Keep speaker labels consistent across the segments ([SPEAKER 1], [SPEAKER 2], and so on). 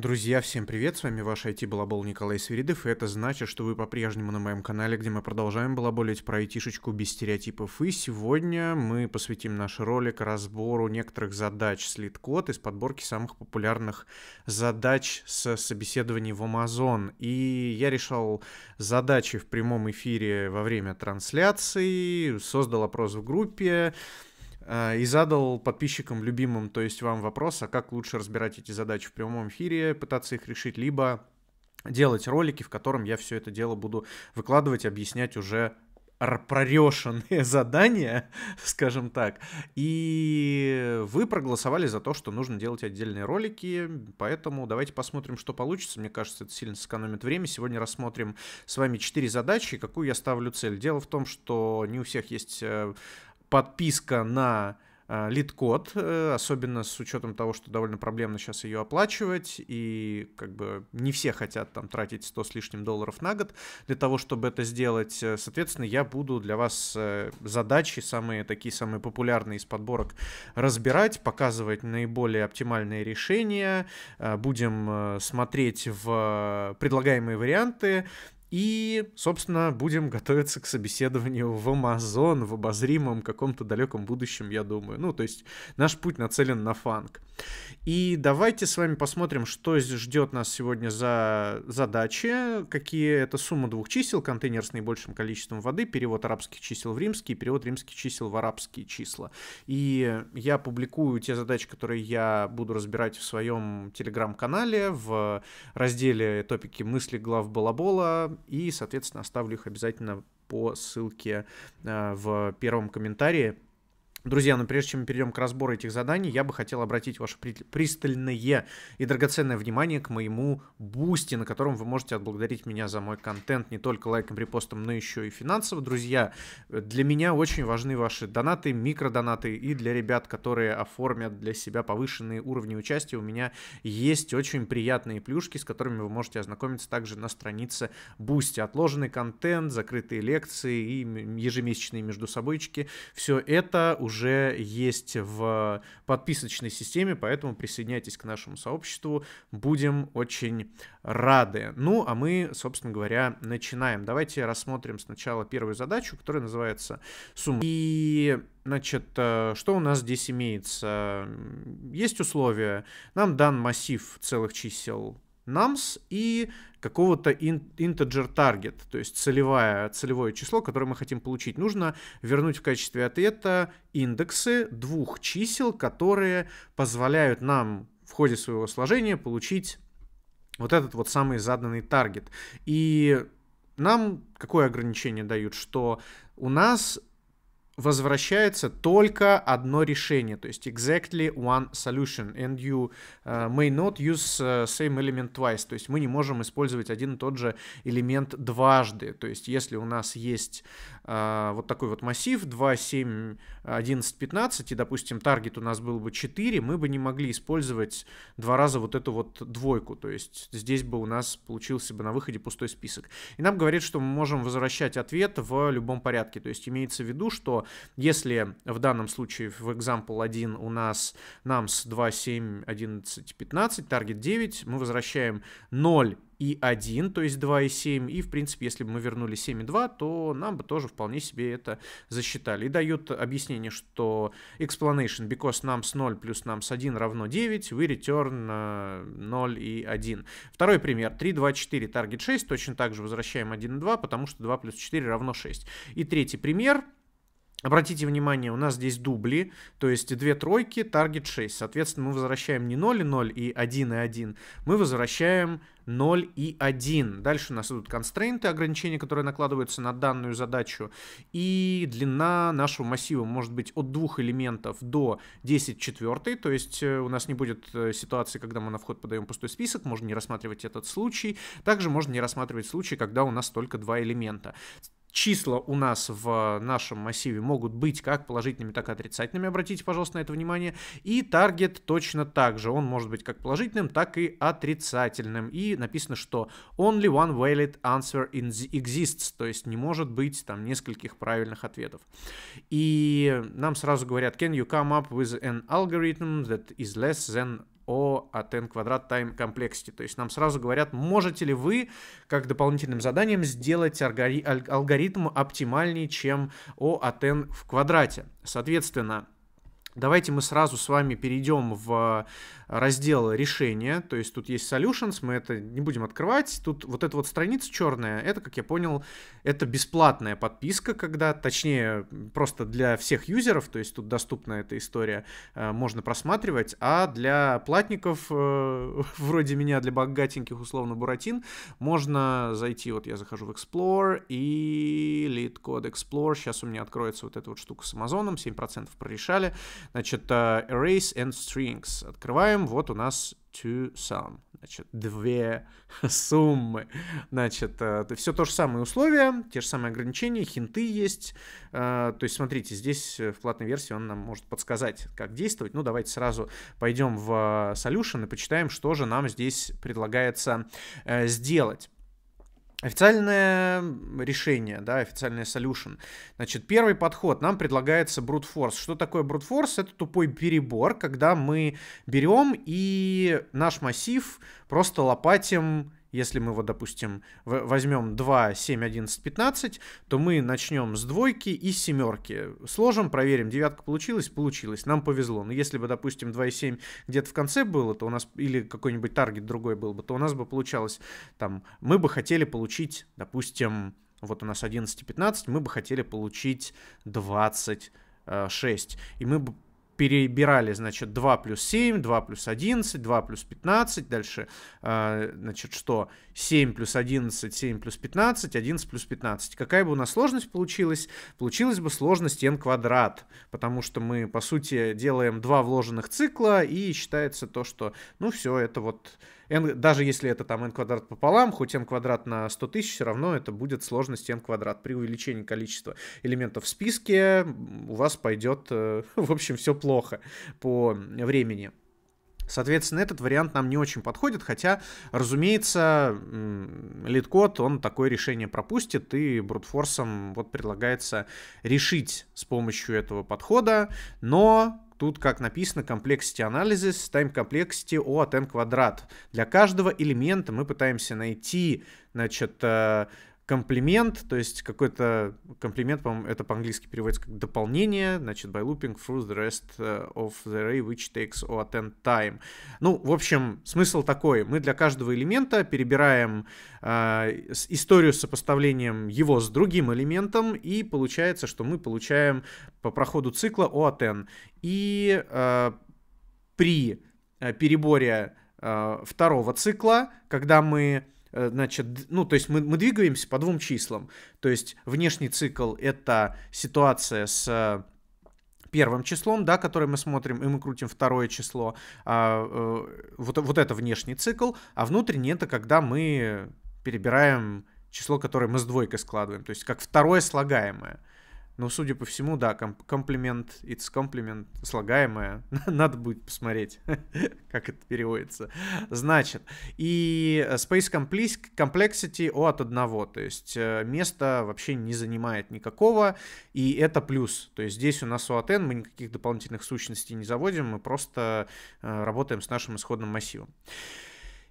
[SPEAKER 1] Друзья, всем привет, с вами ваш IT Балабол Николай Свиридов, и это значит, что вы по-прежнему на моем канале, где мы продолжаем балаболить про айтишечку без стереотипов, и сегодня мы посвятим наш ролик разбору некоторых задач с код из подборки самых популярных задач с собеседований в Amazon, и я решал задачи в прямом эфире во время трансляции, создал опрос в группе, а, и задал подписчикам любимым, то есть вам вопрос, а как лучше разбирать эти задачи в прямом эфире, пытаться их решить, либо делать ролики, в котором я все это дело буду выкладывать, объяснять уже прорешенные задания, скажем так, и вы проголосовали за то, что нужно делать отдельные ролики, поэтому давайте посмотрим, что получится. Мне кажется, это сильно сэкономит время. Сегодня рассмотрим с вами четыре задачи, какую я ставлю цель. Дело в том, что не у всех есть э, подписка на э, лид-код, э, особенно с учетом того, что довольно проблемно сейчас ее оплачивать, и как бы не все хотят там тратить 100 с лишним долларов на год. Для того, чтобы это сделать, э, соответственно, я буду для вас задачи, самые такие, самые популярные из подборок, разбирать, показывать наиболее оптимальные решения, будем смотреть в предлагаемые варианты, и, собственно, будем готовиться к собеседованию в Amazon в обозримом каком-то далеком будущем, я думаю. Ну, то есть наш путь нацелен на фанк. И давайте с вами посмотрим, что ждет нас сегодня за задачи, какие это сумма двух чисел, контейнер с наибольшим количеством воды, перевод арабских чисел в римские, перевод римских чисел в арабские числа. И я публикую те задачи, которые я буду разбирать в своем телеграм-канале, в разделе топики мысли глав Балабола, и, соответственно, оставлю их обязательно по ссылке а, в первом комментарии Друзья, но ну, прежде чем мы перейдем к разбору этих заданий, я бы хотел обратить ваше пристальное и драгоценное внимание к моему бусте, на котором вы можете отблагодарить меня за мой контент не только лайком, репостом, но еще и финансово. Друзья, для меня очень важны ваши донаты, микродонаты и для ребят, которые оформят для себя повышенные уровни участия, у меня есть очень приятные плюшки, с которыми вы можете ознакомиться также на странице бусти. Отложенный контент, закрытые лекции и ежемесячные между собойчики. Все это уже уже есть в подписочной системе, поэтому присоединяйтесь к нашему сообществу, будем очень рады. Ну, а мы, собственно говоря, начинаем. Давайте рассмотрим сначала первую задачу, которая называется «Сумма». И Значит, э, что у нас здесь имеется? Есть условия. Нам дан массив целых чисел nums и какого-то integer target, то есть целевое, целевое число, которое мы хотим получить. Нужно вернуть в качестве ответа индексы двух чисел, которые позволяют нам в ходе своего сложения получить вот этот вот самый заданный таргет. И нам какое ограничение дают, что у нас возвращается только одно решение, то есть exactly one solution, and you uh, may not use uh, same element twice, то есть мы не можем использовать один и тот же элемент дважды, то есть если у нас есть а, вот такой вот массив 2, 7, 11, 15, и, допустим, таргет у нас был бы 4, мы бы не могли использовать два раза вот эту вот двойку, то есть здесь бы у нас получился бы на выходе пустой список. И нам говорит, что мы можем возвращать ответ в любом порядке, то есть имеется в виду, что если в данном случае в example 1 у нас нам с 2, 7, 11, 15, таргет 9, мы возвращаем 0 и 1, то есть 2,7. И, в принципе, если бы мы вернули 7,2, то нам бы тоже вполне себе это засчитали. И дают объяснение, что explanation, because nums 0 плюс nums 1 равно 9, we return 0 э, и 1. Второй пример. 3, 2, 4, target 6. Точно так же возвращаем 1 и потому что 2 плюс 4 равно 6. И третий пример — Обратите внимание, у нас здесь дубли, то есть две тройки, таргет 6. Соответственно, мы возвращаем не 0 и 0 и 1 и 1, мы возвращаем 0 и 1. Дальше у нас идут констрейнты, ограничения, которые накладываются на данную задачу. И длина нашего массива может быть от двух элементов до 10 четвертой, то есть э, у нас не будет э, ситуации, когда мы на вход подаем пустой список, можно не рассматривать этот случай. Также можно не рассматривать случай, когда у нас только два элемента числа у нас в нашем массиве могут быть как положительными, так и отрицательными. Обратите, пожалуйста, на это внимание. И таргет точно так же. Он может быть как положительным, так и отрицательным. И написано, что only one valid answer exists. То есть не может быть там нескольких правильных ответов. И нам сразу говорят, can you come up with an algorithm that is less than о от а n квадрат time complexity. То есть нам сразу говорят, можете ли вы, как дополнительным заданием, сделать алгоритм оптимальнее, чем о от а n в квадрате. Соответственно, Давайте мы сразу с вами перейдем в э, раздел решения, то есть тут есть solutions, мы это не будем открывать, тут вот эта вот страница черная, это, как я понял, это бесплатная подписка, когда, точнее, просто для всех юзеров, то есть тут доступна эта история, э, можно просматривать, а для платников, э, вроде меня, для богатеньких, условно, Буратин, можно зайти, вот я захожу в Explore и Lead Code Explore, сейчас у меня откроется вот эта вот штука с Амазоном, 7% прорешали, Значит, э, Erase and Strings. Открываем. Вот у нас two sum. Значит, две суммы. Значит, это все то же самое условие, те же самые ограничения, хинты есть. Э, то есть, смотрите, здесь э, в платной версии он нам может подсказать, как действовать. Ну, давайте сразу пойдем в Solution и почитаем, что же нам здесь предлагается сделать. Официальное решение, да, официальный solution. Значит, первый подход нам предлагается brute force. Что такое brute force? Это тупой перебор, когда мы берем и наш массив просто лопатим если мы вот, допустим, возьмем 2, 7, 11, 15, то мы начнем с двойки и семерки. Сложим, проверим, девятка получилась, получилось, нам повезло. Но если бы, допустим, 2 и 7 где-то в конце было, то у нас, или какой-нибудь таргет другой был бы, то у нас бы получалось, там, мы бы хотели получить, допустим, вот у нас 11 и 15, мы бы хотели получить 20 6. Э, и мы бы перебирали, значит, 2 плюс 7, 2 плюс 11, 2 плюс 15, дальше, а, значит, что? 7 плюс 11, 7 плюс 15, 11 плюс 15. Какая бы у нас сложность получилась? Получилась бы сложность n квадрат, потому что мы, по сути, делаем два вложенных цикла, и считается то, что, ну, все, это вот n, даже если это там n квадрат пополам, хоть n квадрат на 100 тысяч, все равно это будет сложность n квадрат. При увеличении количества элементов в списке у вас пойдет, э, в общем, все плохо по времени. Соответственно, этот вариант нам не очень подходит, хотя, разумеется, лид-код, он такое решение пропустит, и брутфорсом вот предлагается решить с помощью этого подхода, но Тут, как написано, complexity analysis, time complexity O от n квадрат. Для каждого элемента мы пытаемся найти, значит, э, комплимент, то есть какой-то комплимент, по-моему, это по-английски переводится как дополнение, значит, by looping through the rest э, of the array, which takes or n time. Ну, в общем, смысл такой. Мы для каждого элемента перебираем э, историю с сопоставлением его с другим элементом, и получается, что мы получаем по проходу цикла o n. И э, при э, переборе э, второго цикла, когда мы Э, значит, ну, то есть мы, мы двигаемся по двум числам. То есть внешний цикл – это ситуация с э, первым числом, да, который мы смотрим, и мы крутим второе число, а, э, вот, вот это внешний цикл, а внутренний – это когда мы перебираем число, которое мы с двойкой складываем, то есть как второе слагаемое. Но, ну, судя по всему, да, комплимент, it's комплимент, слагаемое. Надо будет посмотреть, как это переводится. Значит, и э, Space Complexity от одного, то есть э, место вообще не занимает никакого, и это плюс. То есть здесь у нас OAT n, мы никаких дополнительных сущностей не заводим, мы просто э, работаем с нашим исходным массивом.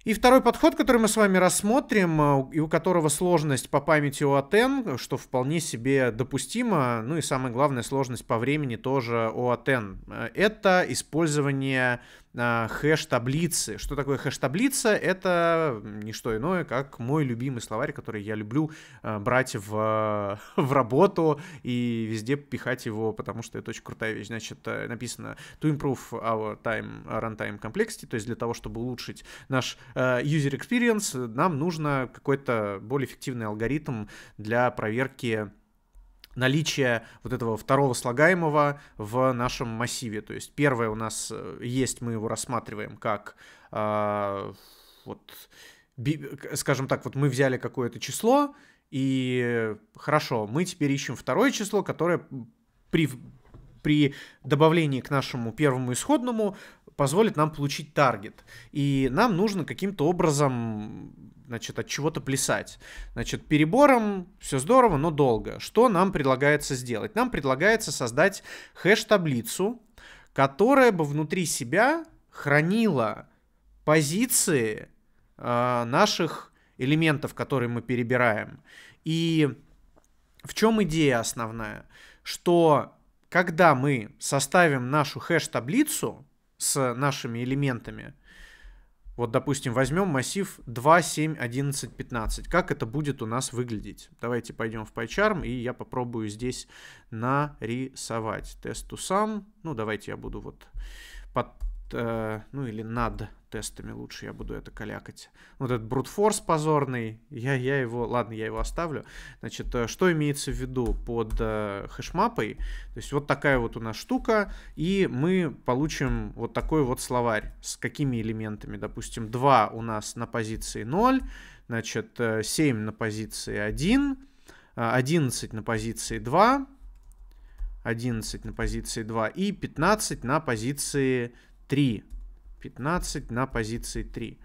[SPEAKER 1] И второй подход, который мы с вами рассмотрим, э, и у которого сложность по памяти OATN, что вполне себе допустимо, ну и самое главное, сложность по времени тоже OATN, э, это использование хэш-таблицы. Что такое хэш-таблица? Это не что иное, как мой любимый словарь, который я люблю э, брать в, в работу и везде пихать его, потому что это очень крутая вещь. Значит, э, написано to improve our time runtime complexity, то есть для того, чтобы улучшить наш э, user experience, нам нужно какой-то более эффективный алгоритм для проверки наличие вот этого второго слагаемого в нашем массиве. То есть первое у нас э, есть, мы его рассматриваем как э, вот, скажем так, вот мы взяли какое-то число, и хорошо, мы теперь ищем второе число, которое при, при добавлении к нашему первому исходному позволит нам получить таргет. И нам нужно каким-то образом значит, от чего-то плясать. Значит, перебором все здорово, но долго. Что нам предлагается сделать? Нам предлагается создать хэш-таблицу, которая бы внутри себя хранила позиции э, наших элементов, которые мы перебираем. И в чем идея основная? Что когда мы составим нашу хэш-таблицу с нашими элементами, вот, допустим, возьмем массив 2, 7, 11, 15. Как это будет у нас выглядеть? Давайте пойдем в PyCharm, и я попробую здесь нарисовать. Тест to sum. Ну, давайте я буду вот под Э, ну или над тестами лучше я буду это калякать. Вот этот брутфорс позорный, я, я его, ладно, я его оставлю. Значит, э, что имеется в виду под э, хэшмапой? То есть вот такая вот у нас штука, и мы получим вот такой вот словарь с какими элементами. Допустим, 2 у нас на позиции 0, значит, 7 э, на позиции 1, 11 на позиции 2, 11 на позиции 2 и 15 на позиции 2. 3. 15 на позиции 3.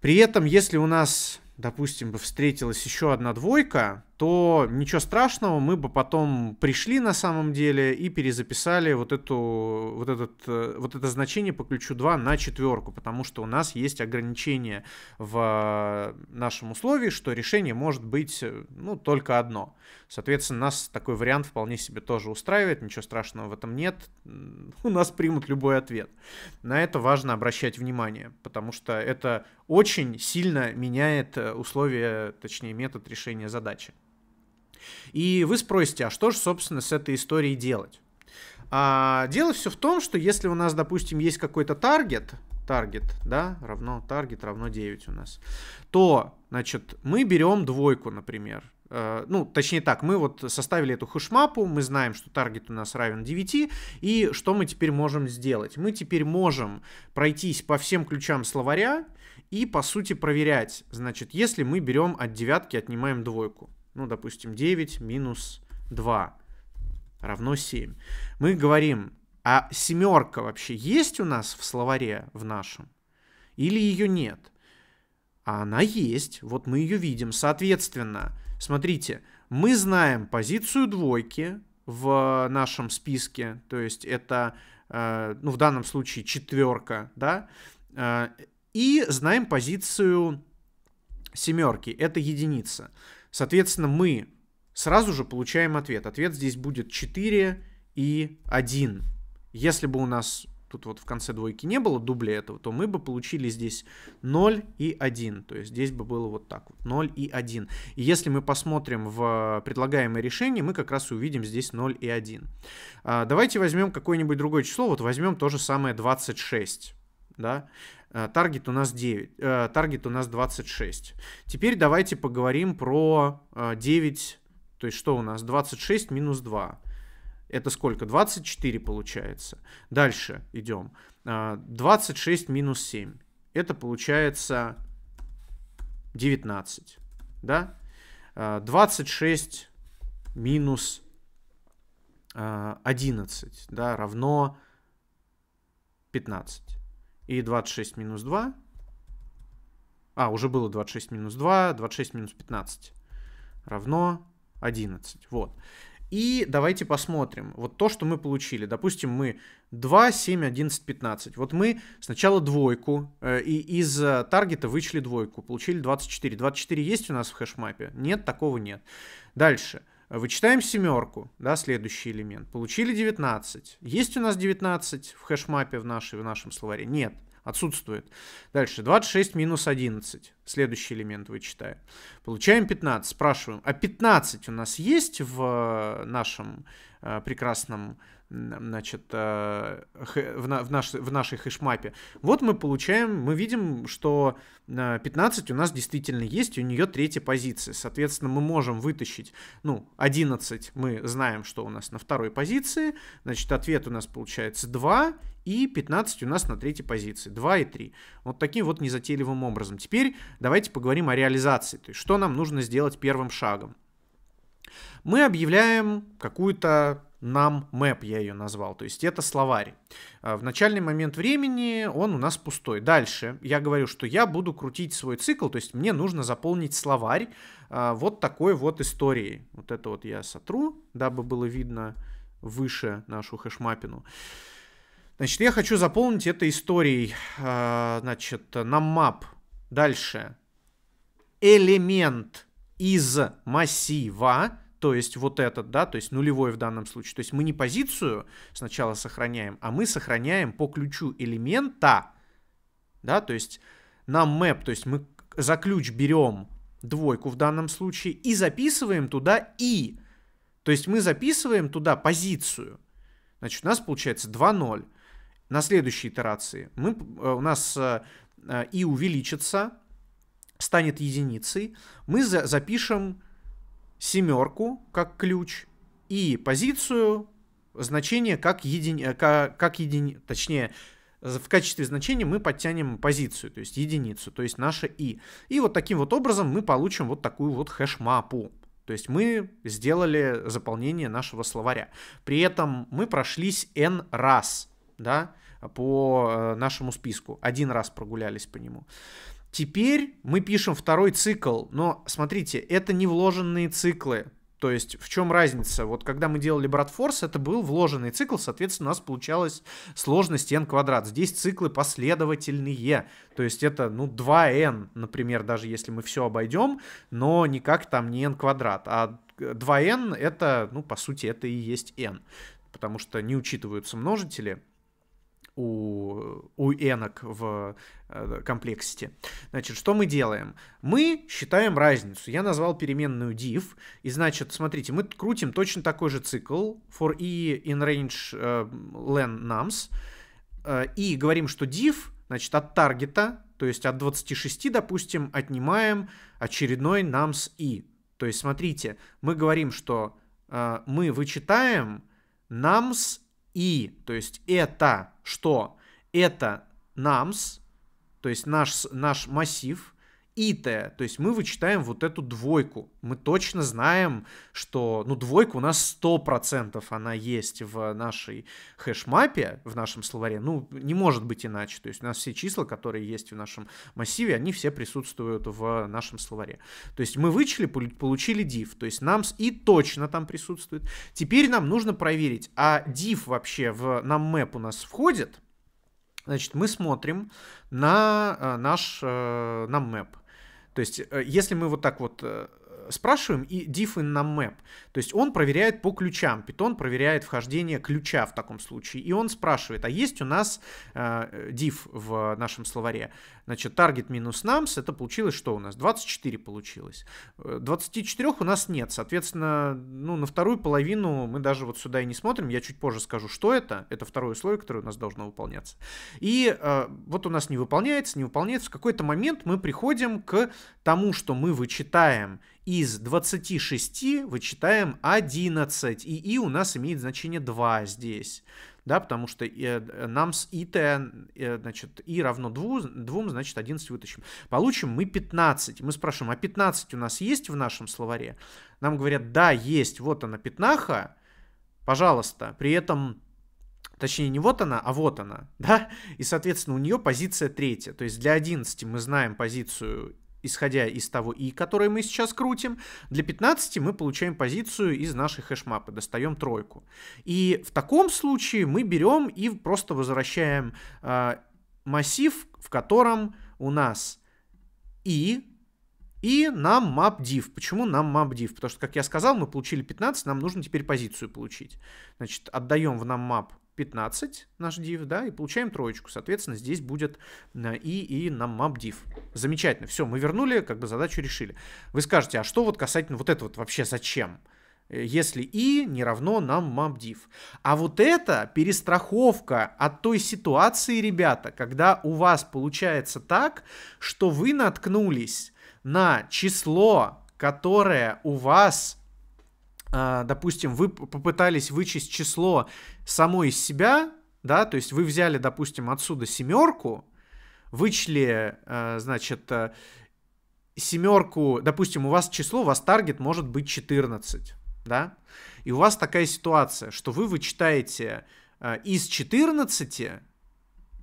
[SPEAKER 1] При этом, если у нас, допустим, бы встретилась еще одна двойка, то ничего страшного, мы бы потом пришли на самом деле и перезаписали вот, эту, вот, этот, э, вот это значение по ключу 2 на четверку, потому что у нас есть ограничение в нашем условии, что решение может быть э, ну, только одно. Соответственно, нас такой вариант вполне себе тоже устраивает, ничего страшного в этом нет, у нас примут любой ответ. На это важно обращать внимание, потому что это очень сильно меняет э, условия, точнее метод решения задачи. И вы спросите, а что же, собственно, с этой историей делать? А, дело все в том, что если у нас, допустим, есть какой-то таргет, таргет, да, равно таргет равно 9 у нас, то, значит, мы берем двойку, например, э, ну, точнее так, мы вот составили эту хэшмапу, мы знаем, что таргет у нас равен 9, и что мы теперь можем сделать? Мы теперь можем пройтись по всем ключам словаря и, по сути, проверять, значит, если мы берем от девятки, отнимаем двойку ну, допустим, 9 минус 2 равно 7. Мы говорим, а семерка вообще есть у нас в словаре в нашем? Или ее нет? А она есть, вот мы ее видим. Соответственно, смотрите, мы знаем позицию двойки в нашем списке, то есть это, э, ну, в данном случае четверка, да, э, и знаем позицию семерки, это единица. Соответственно, мы сразу же получаем ответ. Ответ здесь будет 4 и 1. Если бы у нас тут вот в конце двойки не было дубля этого, то мы бы получили здесь 0 и 1. То есть здесь бы было вот так вот, 0 и 1. И если мы посмотрим в предлагаемое решение, мы как раз увидим здесь 0 и 1. А, давайте возьмем какое-нибудь другое число, вот возьмем то же самое 26 да, э, таргет у нас 9, э, таргет у нас 26. Теперь давайте поговорим про 9, э, то есть что у нас, 26 минус 2. Это сколько? 24 получается. Дальше идем. 26 минус 7. Это получается 19. Да? 26 минус 11 да, равно 15. И 26 минус 2. А, уже было 26 минус 2. 26 минус 15 равно 11. Вот. И давайте посмотрим. Вот то, что мы получили. Допустим, мы 2, 7, 11, 15. Вот мы сначала двойку, э, и из э, таргета вычли двойку. Получили 24. 24 есть у нас в хэшмапе? Нет, такого нет. Дальше. Дальше. Вычитаем семерку, да, следующий элемент. Получили 19. Есть у нас 19 в хэшмапе в, нашей, в нашем словаре? Нет, отсутствует. Дальше 26 минус 11. Следующий элемент вычитаем. Получаем 15. Спрашиваем, а 15 у нас есть в э, нашем э, прекрасном значит, э, в, наш, в нашей хэшмапе. Вот мы получаем, мы видим, что 15 э, у нас действительно есть, у нее третья позиция. Соответственно, мы можем вытащить, ну, 11 мы знаем, что у нас на второй позиции, значит, ответ у нас получается 2, и 15 у нас на третьей позиции, 2 и 3. Вот таким вот незатейливым образом. Теперь давайте поговорим о реализации, то есть что нам нужно сделать первым шагом. Мы объявляем какую-то нам map я ее назвал, то есть это словарь. А, в начальный момент времени он у нас пустой. Дальше я говорю, что я буду крутить свой цикл, то есть мне нужно заполнить словарь а, вот такой вот истории. Вот это вот я сотру, дабы было видно выше нашу хэшмапину. Значит, я хочу заполнить это историей, а, значит, нам map. Дальше. Элемент из массива то есть вот этот, да, то есть нулевой в данном случае. То есть мы не позицию сначала сохраняем, а мы сохраняем по ключу элемента, да, то есть нам map, то есть мы за ключ берем двойку в данном случае и записываем туда и. То есть мы записываем туда позицию. Значит, у нас получается 2-0. На следующей итерации мы, э, у нас э, э, и увеличится, станет единицей. Мы за, запишем семерку как ключ и позицию значение как э, един, как, как едини точнее, в качестве значения мы подтянем позицию, то есть единицу, то есть наше и И вот таким вот образом мы получим вот такую вот хэш-мапу. То есть мы сделали заполнение нашего словаря. При этом мы прошлись n раз, да, по э, нашему списку. Один раз прогулялись по нему. Теперь мы пишем второй цикл, но смотрите, это не вложенные циклы. То есть в чем разница? Вот когда мы делали Братфорс, это был вложенный цикл, соответственно, у нас получалась сложность n квадрат. Здесь циклы последовательные, то есть это, ну, 2n, например, даже если мы все обойдем, но никак там не n квадрат, а 2n это, ну, по сути, это и есть n, потому что не учитываются множители, у, у энок в э, комплексите. Значит, что мы делаем? Мы считаем разницу. Я назвал переменную div. И значит, смотрите, мы крутим точно такой же цикл for i in range э, len nums. Э, и говорим, что div, значит, от таргета, то есть от 26, допустим, отнимаем очередной nums i. То есть, смотрите, мы говорим, что э, мы вычитаем nums и, то есть это что? Это намс, то есть наш, наш массив, ите. То есть мы вычитаем вот эту двойку. Мы точно знаем, что, ну, двойка у нас 100% она есть в нашей хэшмапе, в нашем словаре. Ну, не может быть иначе. То есть у нас все числа, которые есть в нашем массиве, они все присутствуют в нашем словаре. То есть мы вычли, получили div. То есть нам и точно там присутствует. Теперь нам нужно проверить, а div вообще в нам map у нас входит? Значит, мы смотрим на э, наш э, на map. То есть, э, если мы вот так вот э, спрашиваем и diff in на map. То есть он проверяет по ключам. Питон проверяет вхождение ключа в таком случае. И он спрашивает, а есть у нас э, diff в нашем словаре? Значит, таргет минус намс, это получилось что у нас? 24 получилось. 24 э, у нас нет, соответственно, ну, на вторую половину мы даже вот сюда и не смотрим. Я чуть позже скажу, что это. Это второе условие, которое у нас должно выполняться. И э, вот у нас не выполняется, не выполняется. В какой-то момент мы приходим к тому, что мы вычитаем из 26, вычитаем 11. И и у нас имеет значение 2 здесь да, потому что э, нам с ИТ, э, значит, И равно 2, 2, значит, 11 вытащим. Получим мы 15. Мы спрашиваем, а 15 у нас есть в нашем словаре? Нам говорят, да, есть, вот она, пятнаха, пожалуйста. При этом Точнее, не вот она, а вот она, да? И, соответственно, у нее позиция третья. То есть для 11 мы знаем позицию исходя из того и, которое мы сейчас крутим, для 15 мы получаем позицию из нашей хэшмапы, достаем тройку. И в таком случае мы берем и просто возвращаем э, массив, в котором у нас и и нам map div. Почему нам map div? Потому что, как я сказал, мы получили 15, нам нужно теперь позицию получить. Значит, отдаем в нам map 15, наш div, да, и получаем троечку. Соответственно, здесь будет э, и и на map div. Замечательно, все, мы вернули, как бы задачу решили. Вы скажете, а что вот касательно вот это вот вообще зачем? Э, если и не равно нам mapdiv. А вот это перестраховка от той ситуации, ребята, когда у вас получается так, что вы наткнулись на число, которое у вас а, допустим, вы попытались вычесть число само из себя, да, то есть вы взяли, допустим, отсюда семерку, вычли, э, значит, э, семерку, допустим, у вас число, у вас таргет может быть 14, да, и у вас такая ситуация, что вы вычитаете э, из 14,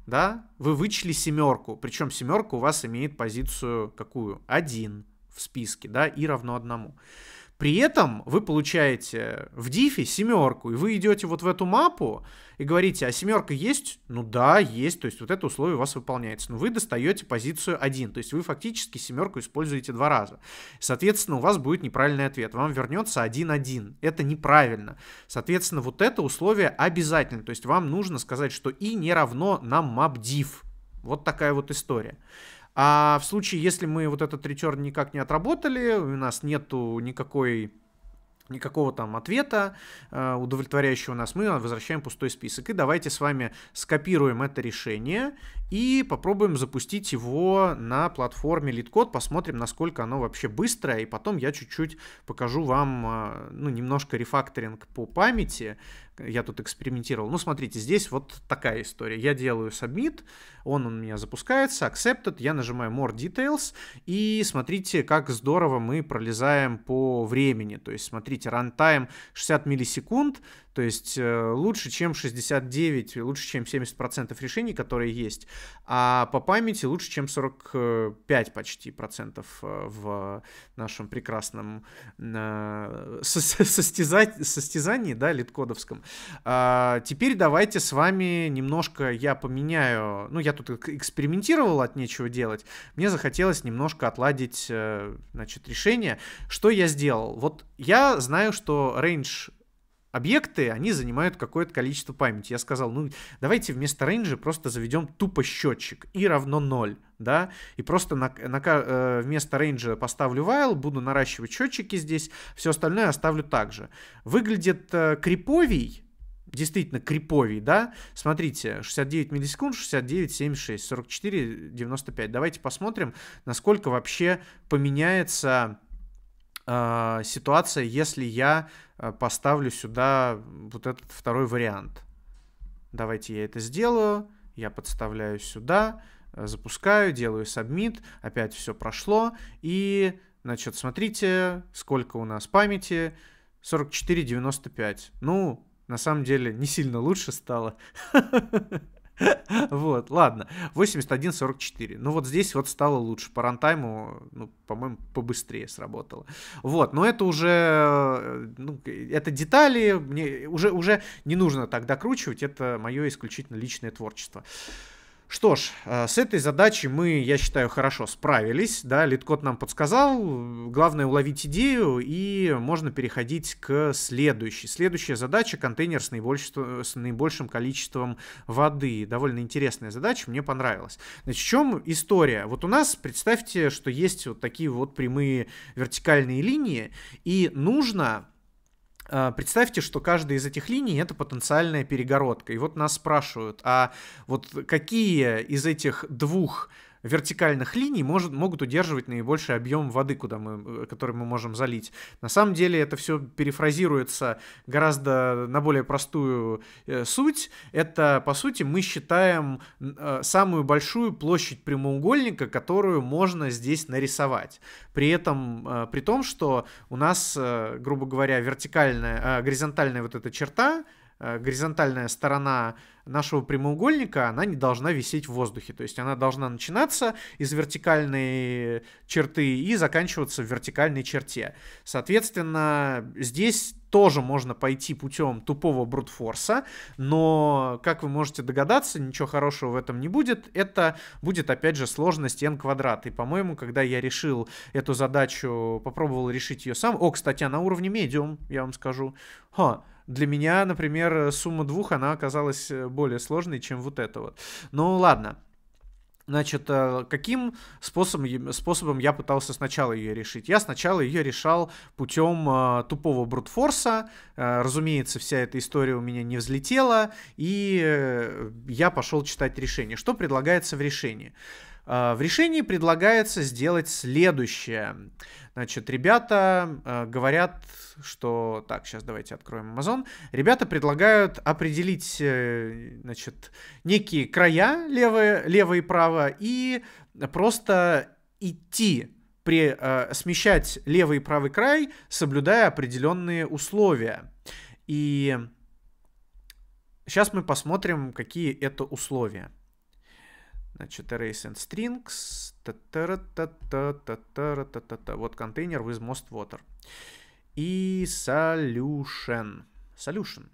[SPEAKER 1] да, вы вычли семерку, причем семерка у вас имеет позицию какую? 1 в списке, да, и равно одному. При этом вы получаете в дифе семерку, и вы идете вот в эту мапу и говорите, а семерка есть? Ну да, есть, то есть вот это условие у вас выполняется. Но вы достаете позицию 1, то есть вы фактически семерку используете два раза. Соответственно, у вас будет неправильный ответ, вам вернется 1-1. Это неправильно. Соответственно, вот это условие обязательно, то есть вам нужно сказать, что и не равно нам map Диф. Вот такая вот история. А в случае, если мы вот этот return никак не отработали, у нас нету никакой никакого там ответа э, удовлетворяющего нас, мы возвращаем пустой список. И давайте с вами скопируем это решение и попробуем запустить его на платформе LeetCode, посмотрим, насколько оно вообще быстрое, и потом я чуть-чуть покажу вам, э, ну, немножко рефакторинг по памяти, я тут экспериментировал. Ну, смотрите, здесь вот такая история. Я делаю submit, он у меня запускается, accepted, я нажимаю more details, и смотрите, как здорово мы пролезаем по времени. То есть, смотрите, runtime 60 миллисекунд, то есть э, лучше, чем 69, лучше, чем 70% решений, которые есть. А по памяти лучше, чем 45 почти процентов э, в нашем прекрасном э, состязании, да, литкодовском. А теперь давайте с вами немножко я поменяю, ну, я тут экспериментировал от нечего делать, мне захотелось немножко отладить, значит, решение. Что я сделал? Вот я знаю, что range объекты, они занимают какое-то количество памяти. Я сказал, ну, давайте вместо рейнджа просто заведем тупо счетчик и равно 0, да, и просто на, на, э, вместо рейнджа поставлю while, буду наращивать счетчики здесь, все остальное оставлю также. Выглядит э, криповий, действительно криповий, да? Смотрите, 69 миллисекунд, 69, 76, 44, 95. Давайте посмотрим, насколько вообще поменяется а, ситуация, если я э, поставлю сюда вот этот второй вариант. Давайте я это сделаю, я подставляю сюда, э, запускаю, делаю submit, опять все прошло, и, значит, смотрите, сколько у нас памяти, 44,95. Ну, на самом деле, не сильно лучше стало. Вот, ладно. 8144. Ну вот здесь вот стало лучше. По рантайму, ну, по-моему, побыстрее сработало. Вот, но это уже, э, ну, это детали, мне уже, уже не нужно так докручивать, это мое исключительно личное творчество. Что ж, э, с этой задачей мы, я считаю, хорошо справились, да, литкод нам подсказал, главное уловить идею, и можно переходить к следующей. Следующая задача — контейнер с, с наибольшим количеством воды. Довольно интересная задача, мне понравилась. Значит, в чем история? Вот у нас, представьте, что есть вот такие вот прямые вертикальные линии, и нужно а, представьте, что каждая из этих линий это потенциальная перегородка. И вот нас спрашивают, а вот какие из этих двух вертикальных линий может, могут удерживать наибольший объем воды, куда мы, э, который мы можем залить. На самом деле это все перефразируется гораздо э, на более простую э, суть. Это, по сути, мы считаем э, самую большую площадь прямоугольника, которую можно здесь нарисовать. При этом, э, при том, что у нас, э, грубо говоря, вертикальная, горизонтальная вот эта черта, Э, горизонтальная сторона нашего прямоугольника, она не должна висеть в воздухе. То есть она должна начинаться из вертикальной черты и заканчиваться в вертикальной черте. Соответственно, здесь тоже можно пойти путем тупого брутфорса, но, как вы можете догадаться, ничего хорошего в этом не будет. Это будет, опять же, сложность n квадрат. И, по-моему, когда я решил эту задачу, попробовал решить ее сам... О, кстати, на уровне медиум, я вам скажу. Ха, для меня, например, сумма двух, она оказалась э, более сложной, чем вот это вот. Ну ладно, Значит, э, каким способом, способом я пытался сначала ее решить? Я сначала ее решал путем э, тупого брутфорса. разумеется, вся эта история у меня не взлетела, и я пошел читать решение. Что предлагается в решении? А, в решении предлагается сделать следующее. Значит, ребята а, говорят, что... Так, сейчас давайте откроем Amazon. Ребята предлагают определить, э, значит, некие края левое, левое и право и просто идти при, э, смещать левый и правый край, соблюдая определенные условия. И сейчас мы посмотрим, какие это условия. Значит, erasing strings. Вот контейнер with most water. И solution. Solution.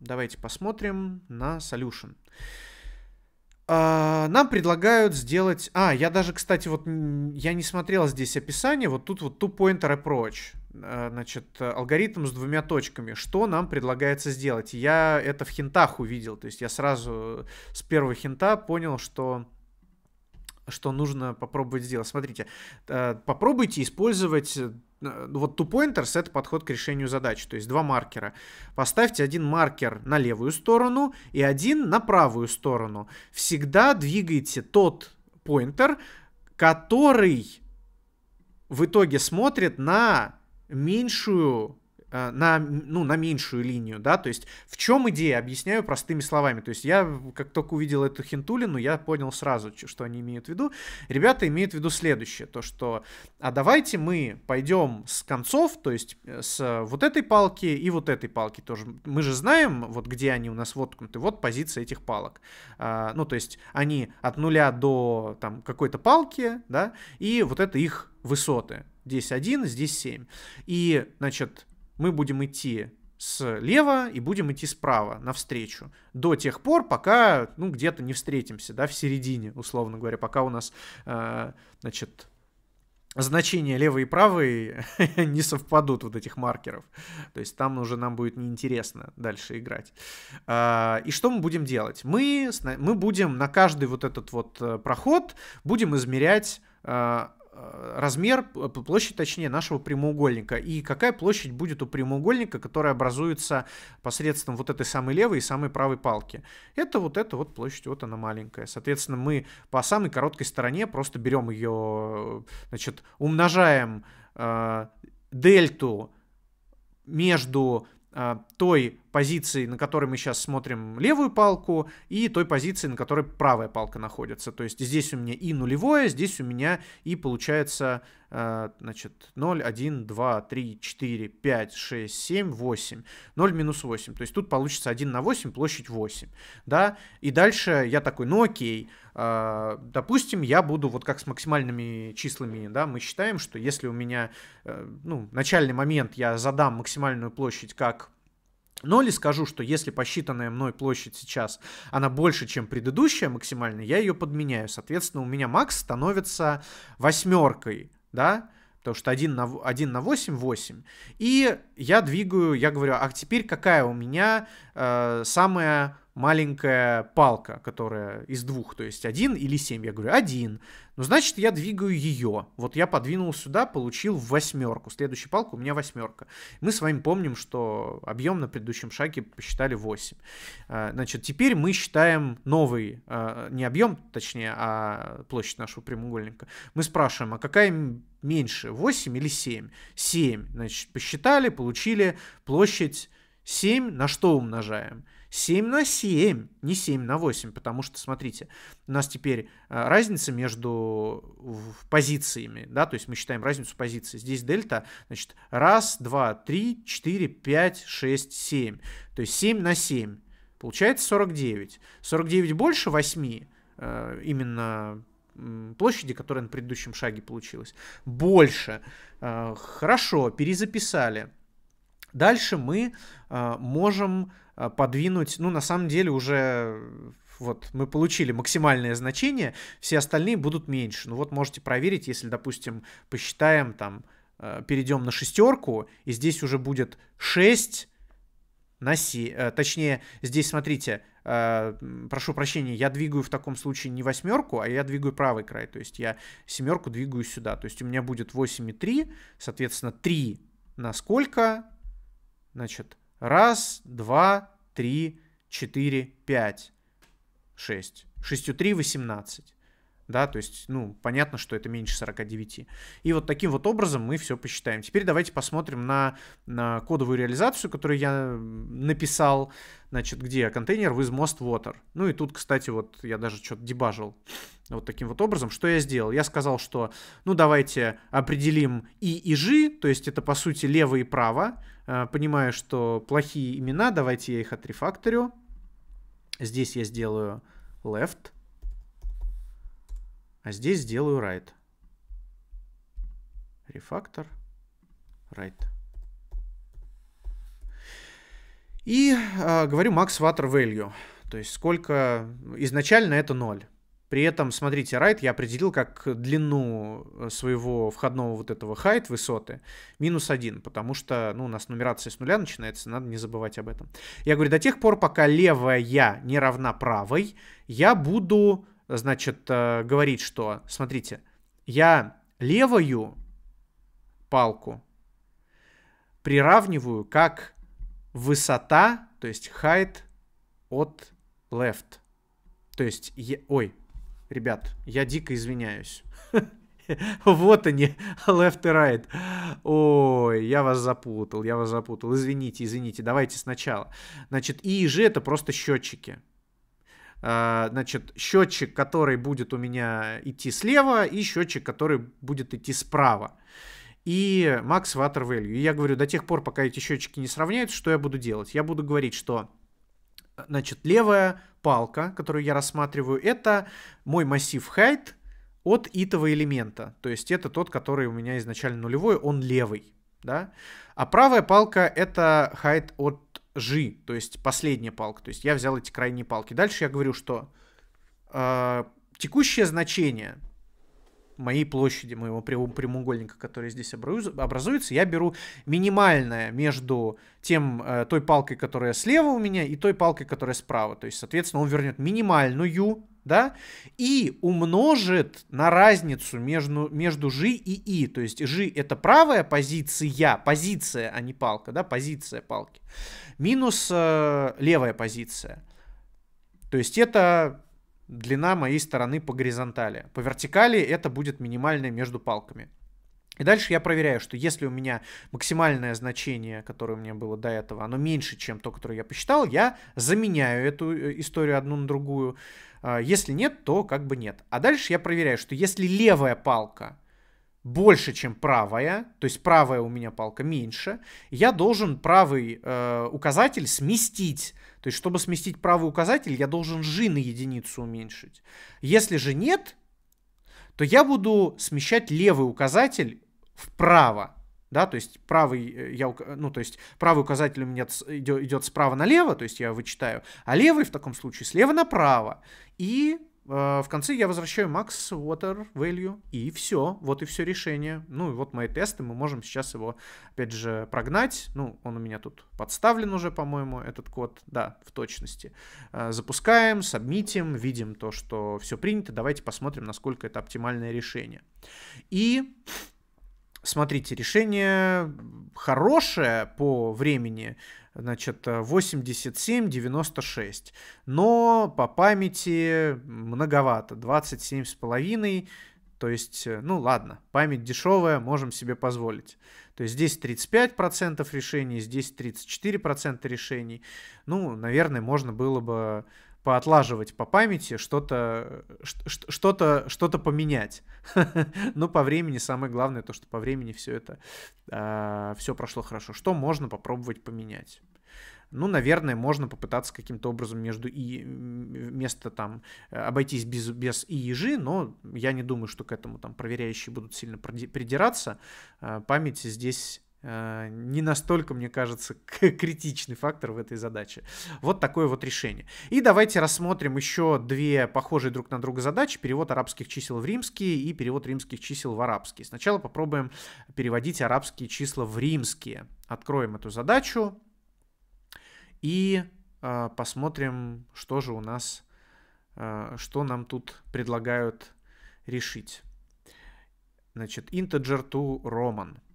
[SPEAKER 1] Давайте посмотрим на solution. А, нам предлагают сделать... А, я даже, кстати, вот я не смотрел здесь описание. Вот тут вот two-pointer approach. Э, значит, алгоритм с двумя точками. Что нам предлагается сделать? Я это в хинтах увидел, то есть я сразу с первого хинта понял, что что нужно попробовать сделать. Смотрите, э, попробуйте использовать э, вот two pointers это подход к решению задачи, то есть два маркера. Поставьте один маркер на левую сторону и один на правую сторону. Всегда двигайте тот поинтер, который в итоге смотрит на меньшую э, на, ну, на меньшую линию, да, то есть в чем идея, объясняю простыми словами, то есть я как только увидел эту хинтулину, ну, я понял сразу, что они имеют в виду, ребята имеют в виду следующее, то что, а давайте мы пойдем с концов, то есть э, с вот этой палки и вот этой палки тоже, мы же знаем, вот где они у нас воткнуты, вот позиция этих палок, а, ну, то есть они от нуля до там какой-то палки, да, и вот это их высоты, здесь 1, здесь 7. И, значит, мы будем идти слева и будем идти справа навстречу до тех пор, пока ну где-то не встретимся, да, в середине, условно говоря, пока у нас, э, значит, значения левый и правый не совпадут вот этих маркеров. То есть там уже нам будет неинтересно дальше играть. Э, и что мы будем делать? Мы, мы будем на каждый вот этот вот э, проход будем измерять э, Э, размер, площадь, точнее, нашего прямоугольника. И какая площадь будет у прямоугольника, которая образуется посредством вот этой самой левой и самой правой палки. Это вот эта вот площадь, вот она маленькая. Соответственно, мы по самой короткой стороне просто берем ее, значит, умножаем э, дельту между Э, той позиции, на которой мы сейчас смотрим левую палку, и той позиции, на которой правая палка находится. То есть здесь у меня и нулевое, здесь у меня и получается э, значит, 0, 1, 2, 3, 4, 5, 6, 7, 8. 0 минус 8. То есть тут получится 1 на 8, площадь 8. Да? И дальше я такой, ну окей, а, допустим, я буду вот как с максимальными числами, да, мы считаем, что если у меня, э, ну, начальный момент я задам максимальную площадь как 0 и скажу, что если посчитанная мной площадь сейчас, она больше, чем предыдущая максимальная, я ее подменяю. Соответственно, у меня макс становится восьмеркой, да, потому что 1 на, 1 на 8 – 8. И я двигаю, я говорю, а теперь какая у меня э, самая маленькая палка, которая из двух, то есть один или семь. Я говорю, один. Ну, значит, я двигаю ее. Вот я подвинул сюда, получил восьмерку. Следующая палка у меня восьмерка. Мы с вами помним, что объем на предыдущем шаге посчитали 8. А, значит, теперь мы считаем новый, а, не объем, точнее, а площадь нашего прямоугольника. Мы спрашиваем, а какая меньше, 8 или 7? 7. Значит, посчитали, получили площадь 7, на что умножаем? 7 на 7, не 7 на 8, потому что, смотрите, у нас теперь э, разница между позициями, да, то есть мы считаем разницу позиций. Здесь дельта, значит, 1, 2, 3, 4, 5, 6, 7. То есть 7 на 7. Получается 49. 49 больше 8, э, именно площади, которая на предыдущем шаге получилась. Больше. Э, хорошо, перезаписали. Дальше мы можем а, подвинуть, ну, на самом деле уже э, вот мы получили максимальное значение, все остальные будут меньше. Ну вот можете проверить, если, допустим, посчитаем там, э, перейдем на шестерку, и здесь уже будет 6 на 7, э, точнее, здесь, смотрите, прошу прощения, я двигаю в таком случае не восьмерку, а я двигаю правый край, то есть я семерку двигаю сюда, то есть у меня будет 8 и 3, соответственно, 3 на сколько? Значит, Раз, два, три, четыре, пять, шесть. Шестью три, восемнадцать да, то есть, ну, понятно, что это меньше 49. И вот таким вот образом мы все посчитаем. Теперь давайте посмотрим на, на кодовую реализацию, которую я написал, значит, где контейнер with most water. Ну и тут, кстати, вот я даже что-то дебажил вот таким вот образом. Что я сделал? Я сказал, что, ну, давайте определим и и g, то есть это, по сути, лево и право. Э, понимаю, что плохие имена, давайте я их отрефакторю. Здесь я сделаю left – а здесь сделаю write. refactor, Write. И э, говорю max water value. То есть сколько... Изначально это 0. При этом, смотрите, right я определил как длину э, своего входного вот этого height, высоты, минус 1, потому что, ну, у нас нумерация с нуля начинается, надо не забывать об этом. Я говорю, до тех пор, пока левая я не равна правой, я буду значит, э, говорит, что, смотрите, я левую палку приравниваю как высота, то есть height от left. То есть, я, ой, ребят, я дико извиняюсь. Вот они, left и right. Ой, я вас запутал, я вас запутал. Извините, извините, давайте сначала. Значит, и же это просто счетчики. А, значит, счетчик, который будет у меня идти слева, и счетчик, который будет идти справа. И max water value. И я говорю, до тех пор, пока эти счетчики не сравняются, что я буду делать? Я буду говорить, что значит, левая палка, которую я рассматриваю, это мой массив height от итого элемента. То есть это тот, который у меня изначально нулевой, он левый. Да? А правая палка это height от жи, то есть последняя палка. То есть я взял эти крайние палки. Дальше я говорю, что э, текущее значение моей площади, моего прямоугольника, который здесь образуется, я беру минимальное между тем, э, той палкой, которая слева у меня, и той палкой, которая справа. То есть, соответственно, он вернет минимальную да, и умножит на разницу между, между g и и. То есть g это правая позиция, позиция, а не палка, да, позиция палки, минус э, левая позиция. То есть это длина моей стороны по горизонтали. По вертикали это будет минимальная между палками. И дальше я проверяю, что если у меня максимальное значение, которое у меня было до этого, оно меньше, чем то, которое я посчитал, я заменяю эту э, историю одну на другую. А, если нет, то как бы нет. А дальше я проверяю, что если левая палка больше, чем правая, то есть правая у меня палка меньше, я должен правый э, указатель сместить. То есть, чтобы сместить правый указатель, я должен g на единицу уменьшить. Если же нет, то я буду смещать левый указатель вправо да, то есть правый, э, я, э, ну, то есть правый указатель у меня идет, идет справа налево, то есть я вычитаю, а левый в таком случае слева направо. И э, в конце я возвращаю max water value, и все, вот и все решение. Ну и вот мои тесты, мы можем сейчас его, опять же, прогнать. Ну, он у меня тут подставлен уже, по-моему, этот код, да, в точности. Запускаем, сабмитим, видим то, что все принято. Давайте посмотрим, насколько это оптимальное решение. И Смотрите, решение хорошее по времени, значит, 87-96, но по памяти многовато, 27,5, то есть, э, ну ладно, память дешевая, можем себе позволить. То есть здесь 35% решений, здесь 34% решений. Ну, наверное, можно было бы поотлаживать по памяти, что-то что-то что-то поменять. Но ну, по времени самое главное то, что по времени все это а, все прошло хорошо. Что можно попробовать поменять? Ну, наверное, можно попытаться каким-то образом между и вместо там э, обойтись без, без и ежи но я не думаю, что к этому там проверяющие будут сильно придираться. А, память здесь Э, не настолько, мне кажется, критичный фактор в этой задаче. Вот такое вот решение. И давайте рассмотрим еще две похожие друг на друга задачи. Перевод арабских чисел в римские и перевод римских чисел в арабские. Сначала попробуем переводить арабские числа в римские. Откроем эту задачу и э, посмотрим, что же у нас, э, что нам тут предлагают решить. Значит, integer to Roman –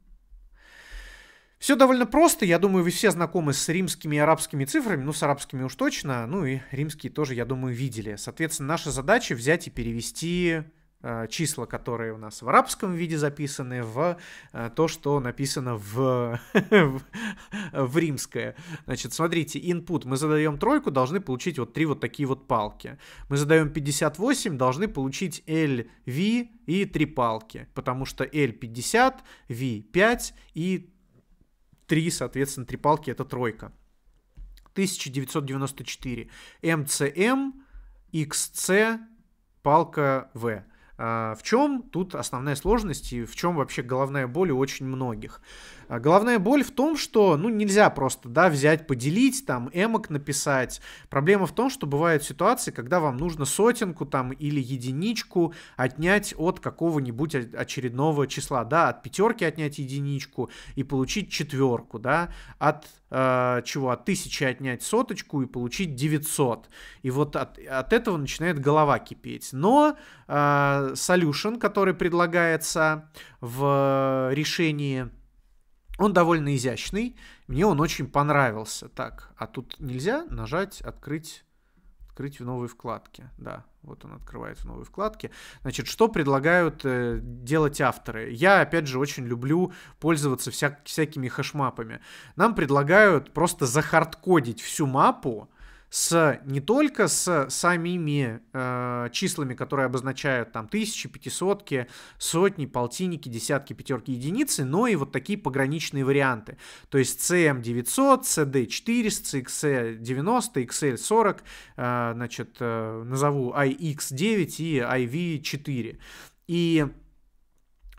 [SPEAKER 1] все довольно просто, я думаю, вы все знакомы с римскими и арабскими цифрами, ну, с арабскими уж точно, ну и римские тоже, я думаю, видели. Соответственно, наша задача взять и перевести э, числа, которые у нас в арабском виде записаны, в э, то, что написано в, в римское. Значит, смотрите, input мы задаем тройку, должны получить вот три вот такие вот палки. Мы задаем 58, должны получить L V и три палки, потому что L 50, V 5 и три, соответственно, три палки это тройка. 1994. МЦМ, XC, палка В. А, в чем тут основная сложность и в чем вообще головная боль у очень многих? А Головная боль в том, что, ну, нельзя просто, да, взять, поделить, там, эмок написать. Проблема в том, что бывают ситуации, когда вам нужно сотенку, там, или единичку отнять от какого-нибудь очередного числа, да, от пятерки отнять единичку и получить четверку, да, от э, чего, от тысячи отнять соточку и получить 900. И вот от, от этого начинает голова кипеть. Но э, solution, который предлагается в э, решении он довольно изящный, мне он очень понравился. Так, а тут нельзя нажать «Открыть открыть в новой вкладке. Да, вот он открывает в новой вкладке. Значит, что предлагают э, делать авторы? Я, опять же, очень люблю пользоваться вся, всякими хэшмапами. Нам предлагают просто захардкодить всю мапу, с не только с самими э, числами, которые обозначают там тысячи, пятисотки, сотни, полтинники, десятки, пятерки, единицы, но и вот такие пограничные варианты. То есть CM900, CD400, XL 90 XL40, э, значит, э, назову IX9 и IV4. И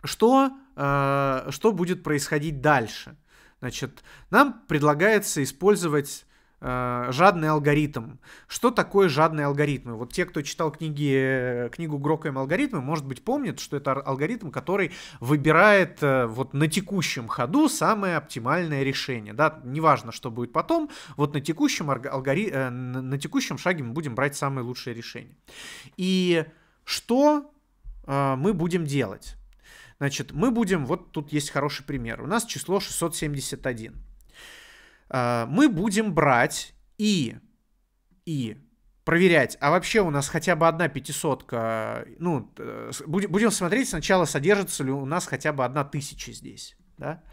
[SPEAKER 1] что, э, что будет происходить дальше? Значит, нам предлагается использовать Э, жадный алгоритм. Что такое жадные алгоритмы? Вот те, кто читал книги, э, книгу «Грокаем алгоритмы», может быть, помнят, что это алгоритм, который выбирает э, вот на текущем ходу самое оптимальное решение. Да, неважно, что будет потом, вот на текущем, алгори... на текущем шаге мы будем брать самое лучшее решение. И что мы будем делать? Значит, мы будем, вот тут есть хороший пример. У нас число 671. Э, мы будем брать и, и проверять, а вообще у нас хотя бы одна пятисотка, э, ну, э, будем смотреть сначала, содержится ли у нас хотя бы одна тысяча здесь, да?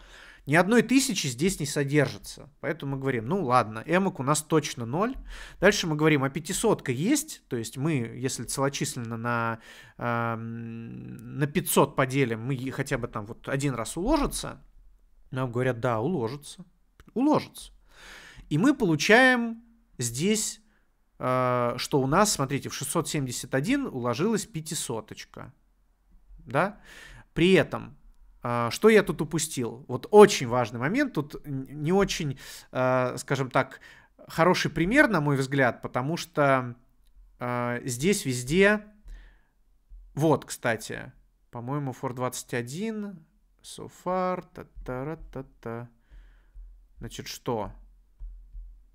[SPEAKER 1] Ни одной тысячи здесь не содержится. Поэтому мы говорим, ну ладно, эмок у нас точно ноль, Дальше мы говорим, а пятисотка есть? То есть мы, если целочисленно на, э, на 500 поделим, мы хотя бы там вот один раз уложится. Нам говорят, да, уложится уложится. И мы получаем здесь, э, что у нас, смотрите, в 671 уложилась пятисоточка. Да? При этом, э, что я тут упустил? Вот очень важный момент, тут не очень, э, скажем так, хороший пример, на мой взгляд, потому что э, здесь везде... Вот, кстати, по-моему, for 21, so far, та-та-ра-та-та. -та -та -та. Значит, что?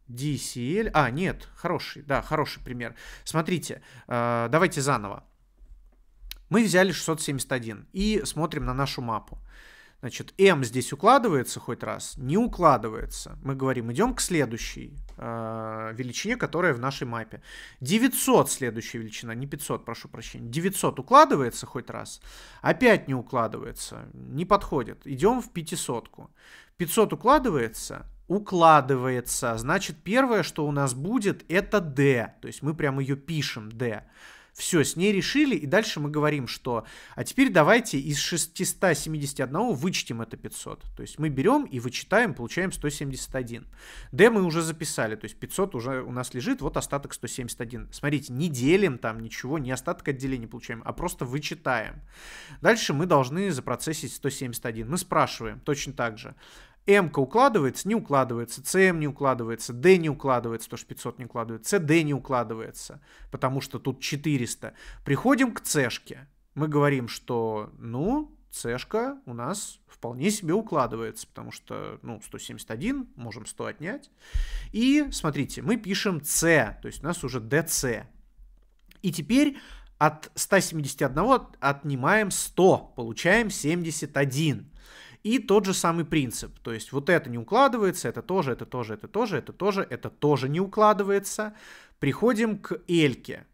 [SPEAKER 1] DCL. А, нет, хороший, да, хороший пример. Смотрите, э, давайте заново. Мы взяли 671 и смотрим на нашу мапу. Значит, М здесь укладывается хоть раз? Не укладывается. Мы говорим, идем к следующей э, величине, которая в нашей мапе. 900 следующая величина, не 500, прошу прощения. 900 укладывается хоть раз? Опять не укладывается, не подходит. Идем в 500. 500 укладывается? Укладывается. Значит, первое, что у нас будет, это D. То есть мы прямо ее пишем, D. Все, с ней решили, и дальше мы говорим, что, а теперь давайте из 671 вычтем это 500. То есть мы берем и вычитаем, получаем 171. D мы уже записали, то есть 500 уже у нас лежит, вот остаток 171. Смотрите, не делим там ничего, не остаток отделения получаем, а просто вычитаем. Дальше мы должны запроцессить 171. Мы спрашиваем точно так же. М укладывается, не укладывается, СМ не укладывается, Д не укладывается, потому что 500 не укладывается, СД не укладывается, потому что тут 400. Приходим к Цшке. Мы говорим, что, ну, Цшка у нас вполне себе укладывается, потому что, ну, 171, можем 100 отнять. И, смотрите, мы пишем С, то есть у нас уже ДС. И теперь от 171 отнимаем 100, получаем 71. И тот же самый принцип. То есть вот это не укладывается, это тоже, это тоже, это тоже, это тоже, это тоже не укладывается. Приходим к эльке.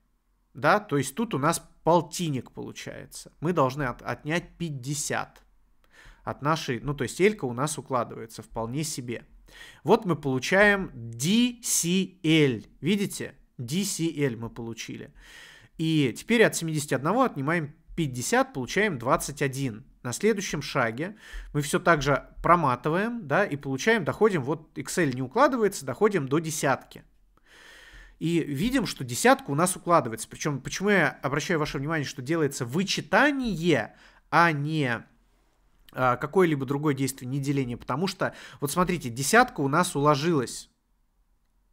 [SPEAKER 1] Да, то есть тут у нас полтинник получается. Мы должны от, отнять 50 от нашей, ну то есть элька у нас укладывается вполне себе. Вот мы получаем DCL. Видите? DCL мы получили. И теперь от 71 отнимаем 50, получаем 21. На следующем шаге мы все так же проматываем, да, и получаем, доходим, вот Excel не укладывается, доходим до десятки. И видим, что десятка у нас укладывается. Причем, почему я обращаю ваше внимание, что делается вычитание, а не а, какое-либо другое действие, не деление. Потому что, вот смотрите, десятка у нас уложилась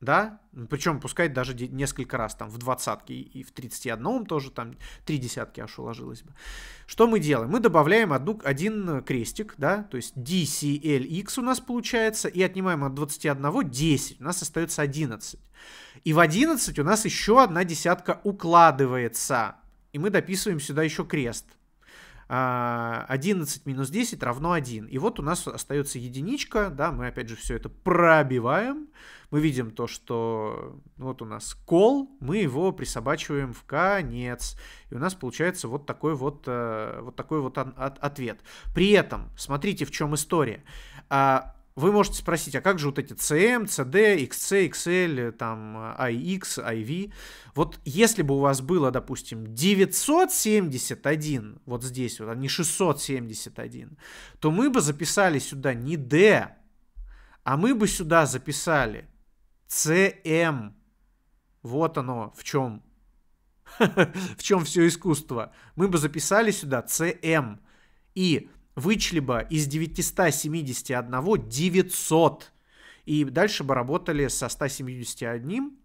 [SPEAKER 1] да, ну, причем пускай даже несколько раз, там, в двадцатке и в 31 тоже, там, три десятки аж уложилось бы. Что мы делаем? Мы добавляем одну, один крестик, да, то есть DCLX у нас получается, и отнимаем от 21 10, у нас остается 11. И в 11 у нас еще одна десятка укладывается, и мы дописываем сюда еще крест – 11 а, минус 10 равно 1. И вот у нас остается единичка, да, мы опять же все это пробиваем. Мы видим то, что вот у нас кол, мы его присобачиваем в конец. И у нас получается вот такой вот, э, вот, такой вот ответ. При этом, смотрите, в чем история. А, вы можете спросить, а как же вот эти CM, CD, XC, XL, там, IX, IV? Вот если бы у вас было, допустим, 971, вот здесь вот, а не 671, то мы бы записали сюда не D, а мы бы сюда записали CM. Вот оно, в чем в чем все искусство. Мы бы записали сюда CM. И вычли бы из 971 900. И дальше бы работали со 171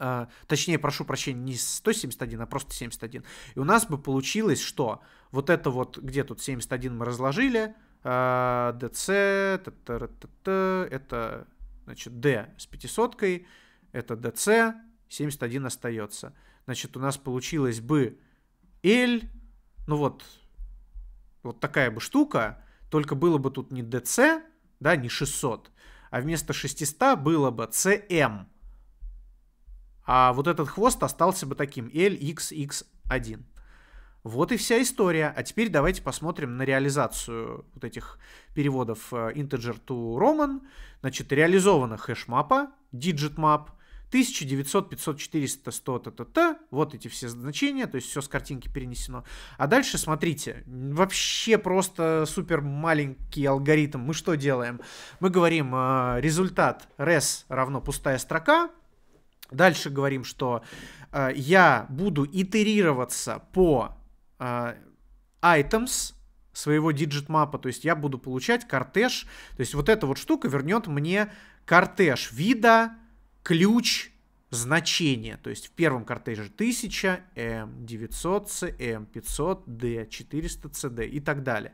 [SPEAKER 1] а, точнее, прошу прощения, не 171, а просто 71. И у нас бы получилось, что вот это вот, где тут 71 мы разложили, а, DC, т -т -т это, значит, D с 500, это DC, 71 остается. Значит, у нас получилось бы L, ну вот, вот такая бы штука, только было бы тут не DC, да, не 600, а вместо 600 было бы CM. Эм. А вот этот хвост остался бы таким LXX1. Вот и вся история. А теперь давайте посмотрим на реализацию вот этих переводов э, integer to Roman. Значит, map, digit map. 1900, 500, 400, 100, т, т, т, вот эти все значения, то есть все с картинки перенесено. А дальше, смотрите, вообще просто супер маленький алгоритм. Мы что делаем? Мы говорим э, результат res равно пустая строка, Дальше говорим, что э, я буду итерироваться по э, items своего digit мапа, то есть я буду получать кортеж, то есть вот эта вот штука вернет мне кортеж вида, ключ значения. То есть в первом кортеже 1000, М, 900, м 500, Д, 400, СД и так далее.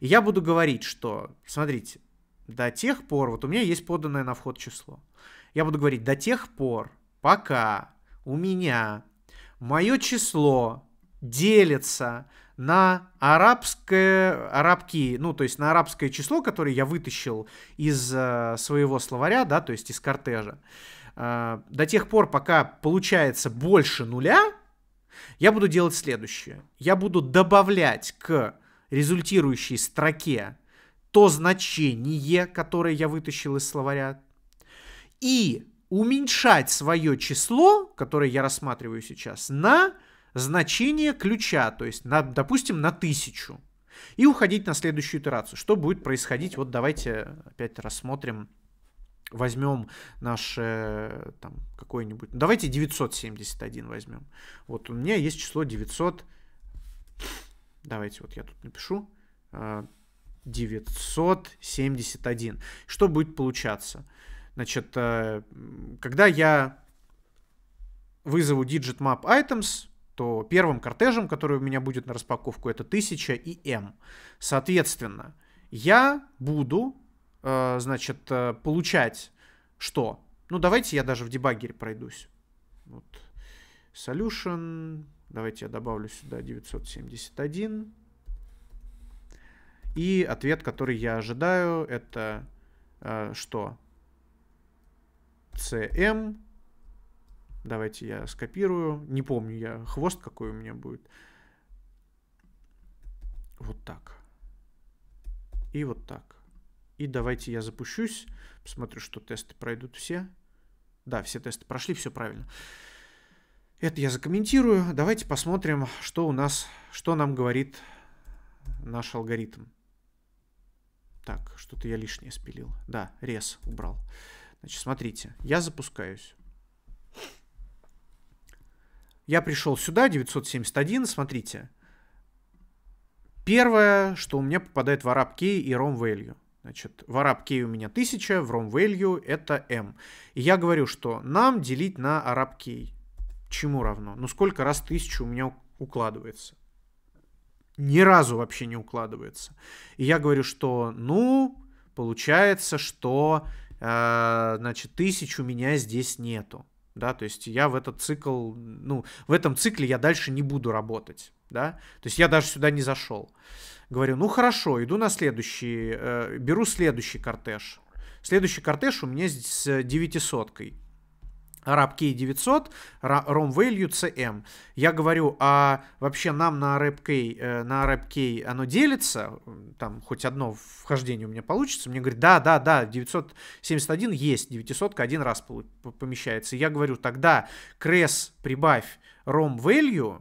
[SPEAKER 1] И я буду говорить, что, смотрите, до тех пор, вот у меня есть поданное на вход число. Я буду говорить, до тех пор, пока у меня мое число делится на арабское, арабки, ну, то есть на арабское число, которое я вытащил из э, своего словаря, да, то есть из кортежа, э, до тех пор, пока получается больше нуля, я буду делать следующее. Я буду добавлять к результирующей строке то значение, которое я вытащил из словаря, и уменьшать свое число, которое я рассматриваю сейчас, на значение ключа, то есть, на, допустим, на тысячу, и уходить на следующую итерацию. Что будет происходить? Вот давайте опять рассмотрим, возьмем наше там какое-нибудь, давайте 971 возьмем. Вот у меня есть число 900, давайте вот я тут напишу, 971. Э, Что будет получаться? Значит, э, когда я вызову digit map items, то первым кортежем, который у меня будет на распаковку, это 1000 и М. Соответственно, я буду, э, значит, э, получать что? Ну, давайте я даже в дебаггере пройдусь. Вот. Solution. Давайте я добавлю сюда 971. И ответ, который я ожидаю, это э, что? CM Давайте я скопирую. Не помню я, хвост какой у меня будет. Вот так. И вот так. И давайте я запущусь. Посмотрю, что тесты пройдут все. Да, все тесты прошли, все правильно. Это я закомментирую. Давайте посмотрим, что у нас, что нам говорит наш алгоритм. Так, что-то я лишнее спилил. Да, рез убрал. Значит, смотрите, я запускаюсь. Я пришел сюда, 971, смотрите. Первое, что у меня попадает в араб key и ром value. Значит, в араб key у меня 1000, в ром value это m. И я говорю, что нам делить на араб key. Чему равно? Ну, сколько раз 1000 у меня укладывается? Ни разу вообще не укладывается. И я говорю, что, ну, получается, что, э, значит, 1000 у меня здесь нету да, то есть я в этот цикл, ну, в этом цикле я дальше не буду работать, да, то есть я даже сюда не зашел. Говорю, ну хорошо, иду на следующий, э, беру следующий кортеж. Следующий кортеж у меня здесь с девятисоткой, ArabKey 900, ROM Value CM. Я говорю, а вообще нам на ArabKey, э, на ArabKey оно делится, там хоть одно вхождение у меня получится. Мне говорит, да, да, да, 971 есть, 900 один раз помещается. Я говорю, тогда крес прибавь ROM Value,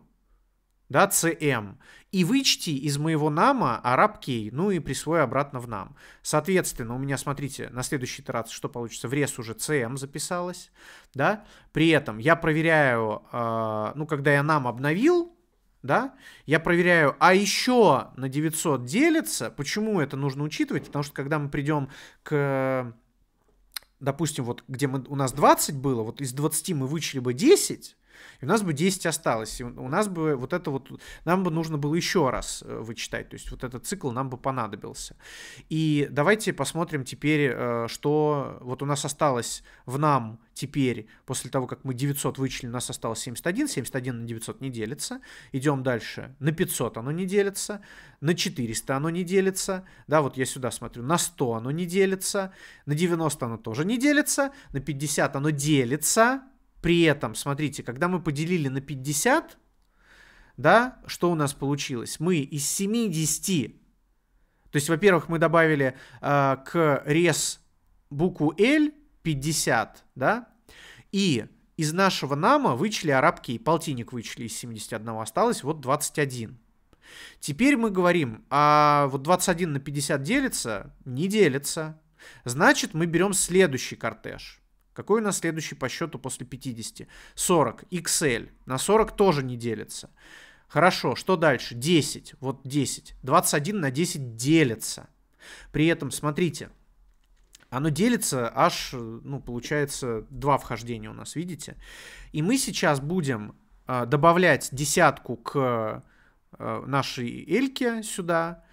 [SPEAKER 1] да, cm, и вычти из моего нама араб кей, ну и присвой обратно в нам. Соответственно, у меня, смотрите, на следующей итерации что получится? В рез уже cm эм» записалось, да, при этом я проверяю, э, ну, когда я нам обновил, да, я проверяю, а еще на 900 делится, почему это нужно учитывать, потому что когда мы придем к допустим, вот где мы, у нас 20 было, вот из 20 мы вычли бы 10, и у нас бы 10 осталось. И у нас бы вот это вот, нам бы нужно было еще раз э, вычитать. То есть вот этот цикл нам бы понадобился. И давайте посмотрим теперь, э, что вот у нас осталось в нам теперь, после того, как мы 900 вычли, у нас осталось 71. 71 на 900 не делится. Идем дальше. На 500 оно не делится. На 400 оно не делится. Да, вот я сюда смотрю. На 100 оно не делится. На 90 оно тоже не делится. На 50 оно делится. При этом, смотрите, когда мы поделили на 50, да, что у нас получилось? Мы из 70, то есть, во-первых, мы добавили э, к рез букву L 50, да, и из нашего нама вычли арабки и полтинник вычли из 71, осталось вот 21. Теперь мы говорим, а вот 21 на 50 делится? Не делится. Значит, мы берем следующий кортеж. Какой у нас следующий по счету после 50? 40. XL. На 40 тоже не делится. Хорошо, что дальше? 10. Вот 10. 21 на 10 делится. При этом, смотрите, оно делится аж, ну, получается, два вхождения у нас, видите? И мы сейчас будем э, добавлять десятку к э, нашей эльке сюда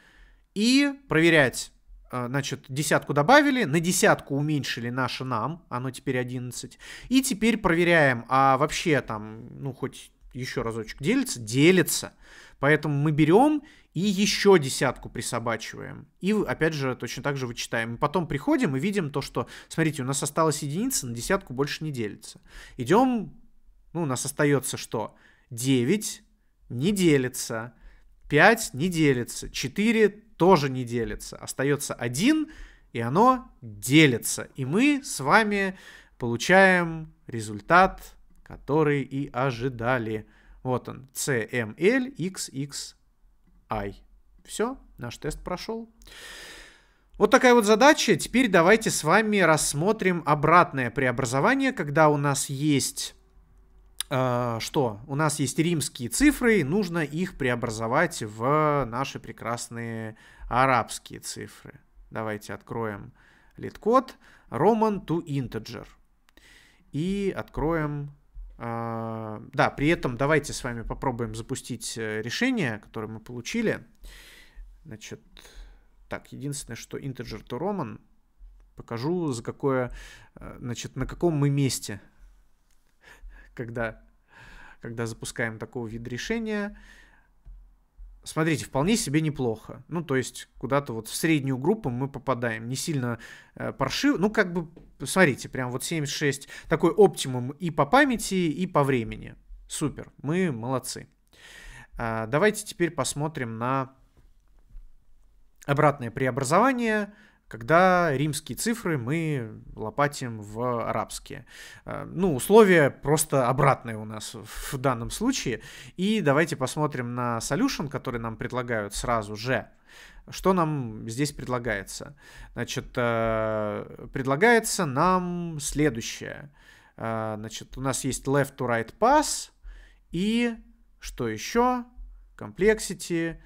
[SPEAKER 1] и проверять, а, значит, десятку добавили, на десятку уменьшили наше нам, оно теперь 11. И теперь проверяем, а вообще там, ну, хоть еще разочек делится? Делится. Поэтому мы берем и еще десятку присобачиваем. И, опять же, точно так же вычитаем. И потом приходим и видим то, что, смотрите, у нас осталась единица, на десятку больше не делится. Идем, ну, у нас остается что? 9 не делится. 5 не делится, 4 тоже не делится. Остается 1, и оно делится. И мы с вами получаем результат, который и ожидали. Вот он, CMLXXI. Все, наш тест прошел. Вот такая вот задача. Теперь давайте с вами рассмотрим обратное преобразование, когда у нас есть а, что у нас есть римские цифры, нужно их преобразовать в наши прекрасные арабские цифры. Давайте откроем лид Roman to integer. И откроем... А, да, при этом давайте с вами попробуем запустить э, решение, которое мы получили. Значит, так, единственное, что integer to Roman. Покажу, за какое, э, значит, на каком мы месте когда, когда запускаем такого вида решения. Смотрите, вполне себе неплохо. Ну, то есть, куда-то вот в среднюю группу мы попадаем. Не сильно э, паршив. Ну, как бы, смотрите, прям вот 76. Такой оптимум и по памяти, и по времени. Супер, мы молодцы. А, давайте теперь посмотрим на обратное преобразование когда римские цифры мы лопатим в арабские. Э, ну, условия просто обратные у нас в данном случае. И давайте посмотрим на solution, который нам предлагают сразу же. Что нам здесь предлагается? Значит, э, предлагается нам следующее. Э, значит, у нас есть left to right pass и что еще? Complexity,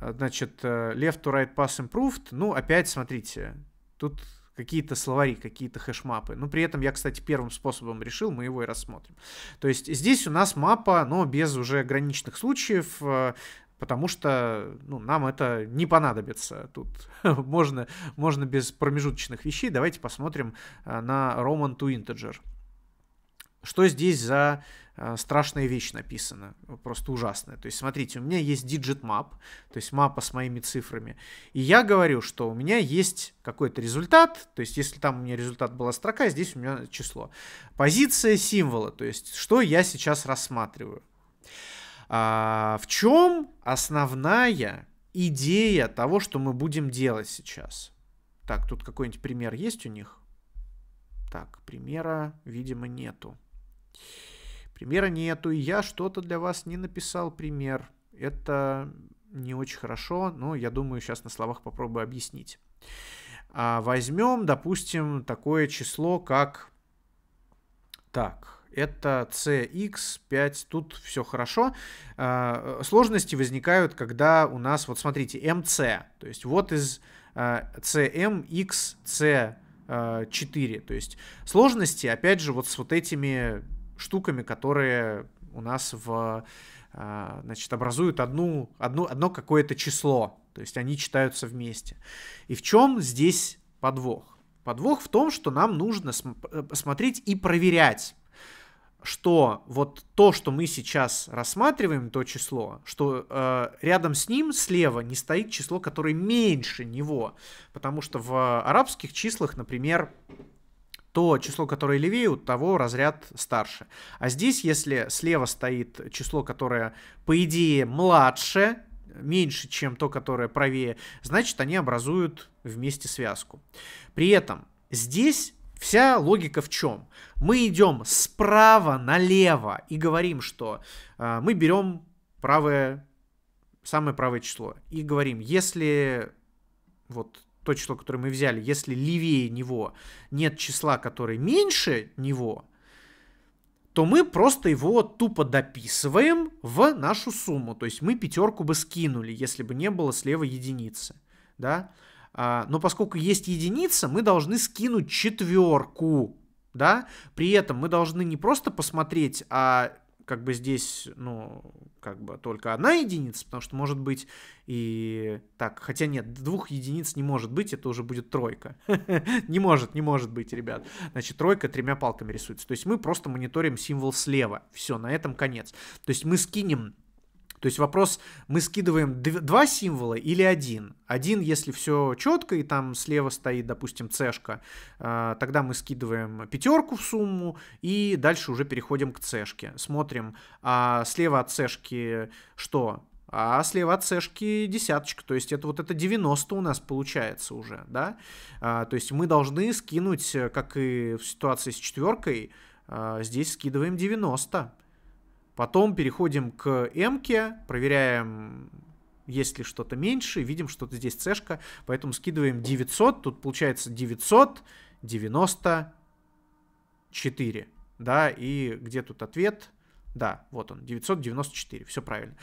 [SPEAKER 1] а, значит, э, left to right pass improved. Ну, опять, смотрите, тут какие-то словари, какие-то хэшмапы. ну при этом я, кстати, первым способом решил, мы его и рассмотрим. То есть здесь у нас мапа, но без уже ограниченных случаев, э, потому что ну, нам это не понадобится. Тут можно, можно без промежуточных вещей. Давайте посмотрим э, на Roman to Integer. Что здесь за Э, страшная вещь написана, просто ужасная. То есть, смотрите, у меня есть digit map, то есть мапа с моими цифрами, и я говорю, что у меня есть какой-то результат, то есть если там у меня результат была строка, здесь у меня число. Позиция символа, то есть что я сейчас рассматриваю. А, в чем основная идея того, что мы будем делать сейчас? Так, тут какой-нибудь пример есть у них? Так, примера, видимо, нету. Yeah. Примера нету, и я что-то для вас не написал пример. Это не очень хорошо, но я думаю, сейчас на словах попробую объяснить. А возьмем, допустим, такое число, как... Так, это CX5. Тут все хорошо. А, э, сложности возникают, когда у нас, вот смотрите, MC. То есть вот из а, CMXC4. А, то есть сложности, опять же, вот с вот этими штуками, которые у нас в, а, значит, образуют одну, одну, одно какое-то число. То есть они читаются вместе. И в чем здесь подвох? Подвох в том, что нам нужно см- э, смотреть и проверять что вот то, что мы сейчас рассматриваем, то число, что э, рядом с ним слева не стоит число, которое меньше него, потому что в арабских числах, например, то число, которое левее, у того разряд старше. А здесь, если слева стоит число, которое, по идее, младше, меньше, чем то, которое правее, значит, они образуют вместе связку. При этом здесь вся логика в чем? Мы идем справа налево и говорим, что э, мы берем правое, самое правое число и говорим, если вот то число, которое мы взяли, если левее него нет числа, которое меньше него, то мы просто его тупо дописываем в нашу сумму. То есть мы пятерку бы скинули, если бы не было слева единицы. Да? А, но поскольку есть единица, мы должны скинуть четверку. Да? При этом мы должны не просто посмотреть, а как бы здесь, ну, как бы только одна единица, потому что может быть и так, хотя нет, двух единиц не может быть, это уже будет тройка. Не может, не может быть, ребят. Значит, тройка тремя палками рисуется. То есть мы просто мониторим символ слева. Все, на этом конец. То есть мы скинем то есть вопрос, мы скидываем два символа или один. Один, если все четко, и там слева стоит, допустим, цешка, э, тогда мы скидываем пятерку в сумму, и дальше уже переходим к цешке. Смотрим, а слева от цешки что? а слева от цешки десяточка, то есть это вот это 90 у нас получается уже, да, а, то есть мы должны скинуть, как и в ситуации с четверкой, э, здесь скидываем 90, Потом переходим к М, проверяем, есть ли что-то меньше, видим, что-то здесь цешка, поэтому скидываем 900, тут получается 994, да, и где тут ответ? Да, вот он, 994, все правильно.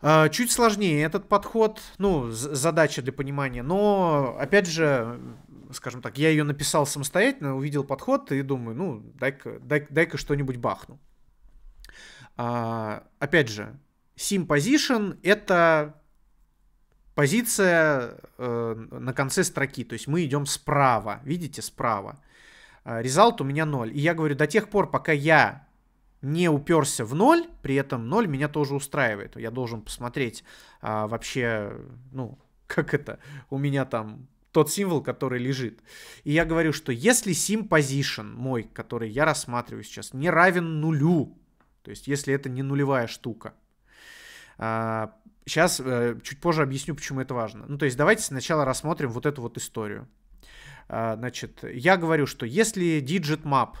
[SPEAKER 1] А, чуть сложнее этот подход, ну, задача для понимания, но, опять же, скажем так, я ее написал самостоятельно, увидел подход и думаю, ну, дай-ка дай, дай что-нибудь бахну. А, опять же, sim position это позиция э, на конце строки, то есть мы идем справа, видите, справа. А, результат у меня 0. И я говорю, до тех пор, пока я не уперся в 0, при этом 0 меня тоже устраивает. Я должен посмотреть а, вообще, ну, как это, у меня там тот символ, который лежит. И я говорю, что если sim position мой, который я рассматриваю сейчас, не равен нулю, то есть, если это не нулевая штука. Сейчас а, э, чуть позже объясню, почему это важно. Ну, то есть, давайте сначала рассмотрим вот эту вот историю. А, значит, я говорю, что если digit map,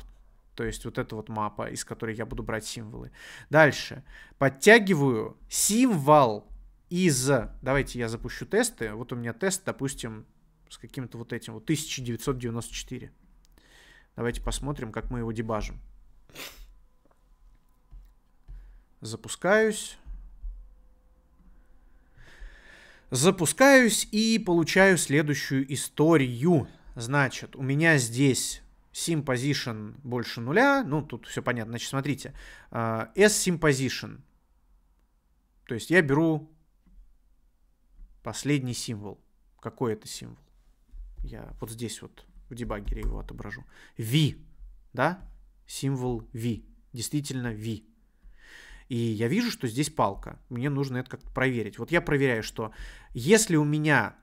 [SPEAKER 1] то есть вот эта вот мапа, из которой я буду брать символы. Дальше. Подтягиваю символ из... Давайте я запущу тесты. Вот у меня тест, допустим, с каким-то вот этим, вот 1994. Давайте посмотрим, как мы его дебажим запускаюсь. Запускаюсь и получаю следующую историю. Значит, у меня здесь sim position больше нуля. Ну, тут все понятно. Значит, смотрите. А, S sim position. То есть я беру последний символ. Какой это символ? Я вот здесь вот в дебаггере его отображу. V, да? Символ V. Действительно V и я вижу, что здесь палка. Мне нужно это как-то проверить. Вот я проверяю, что если у меня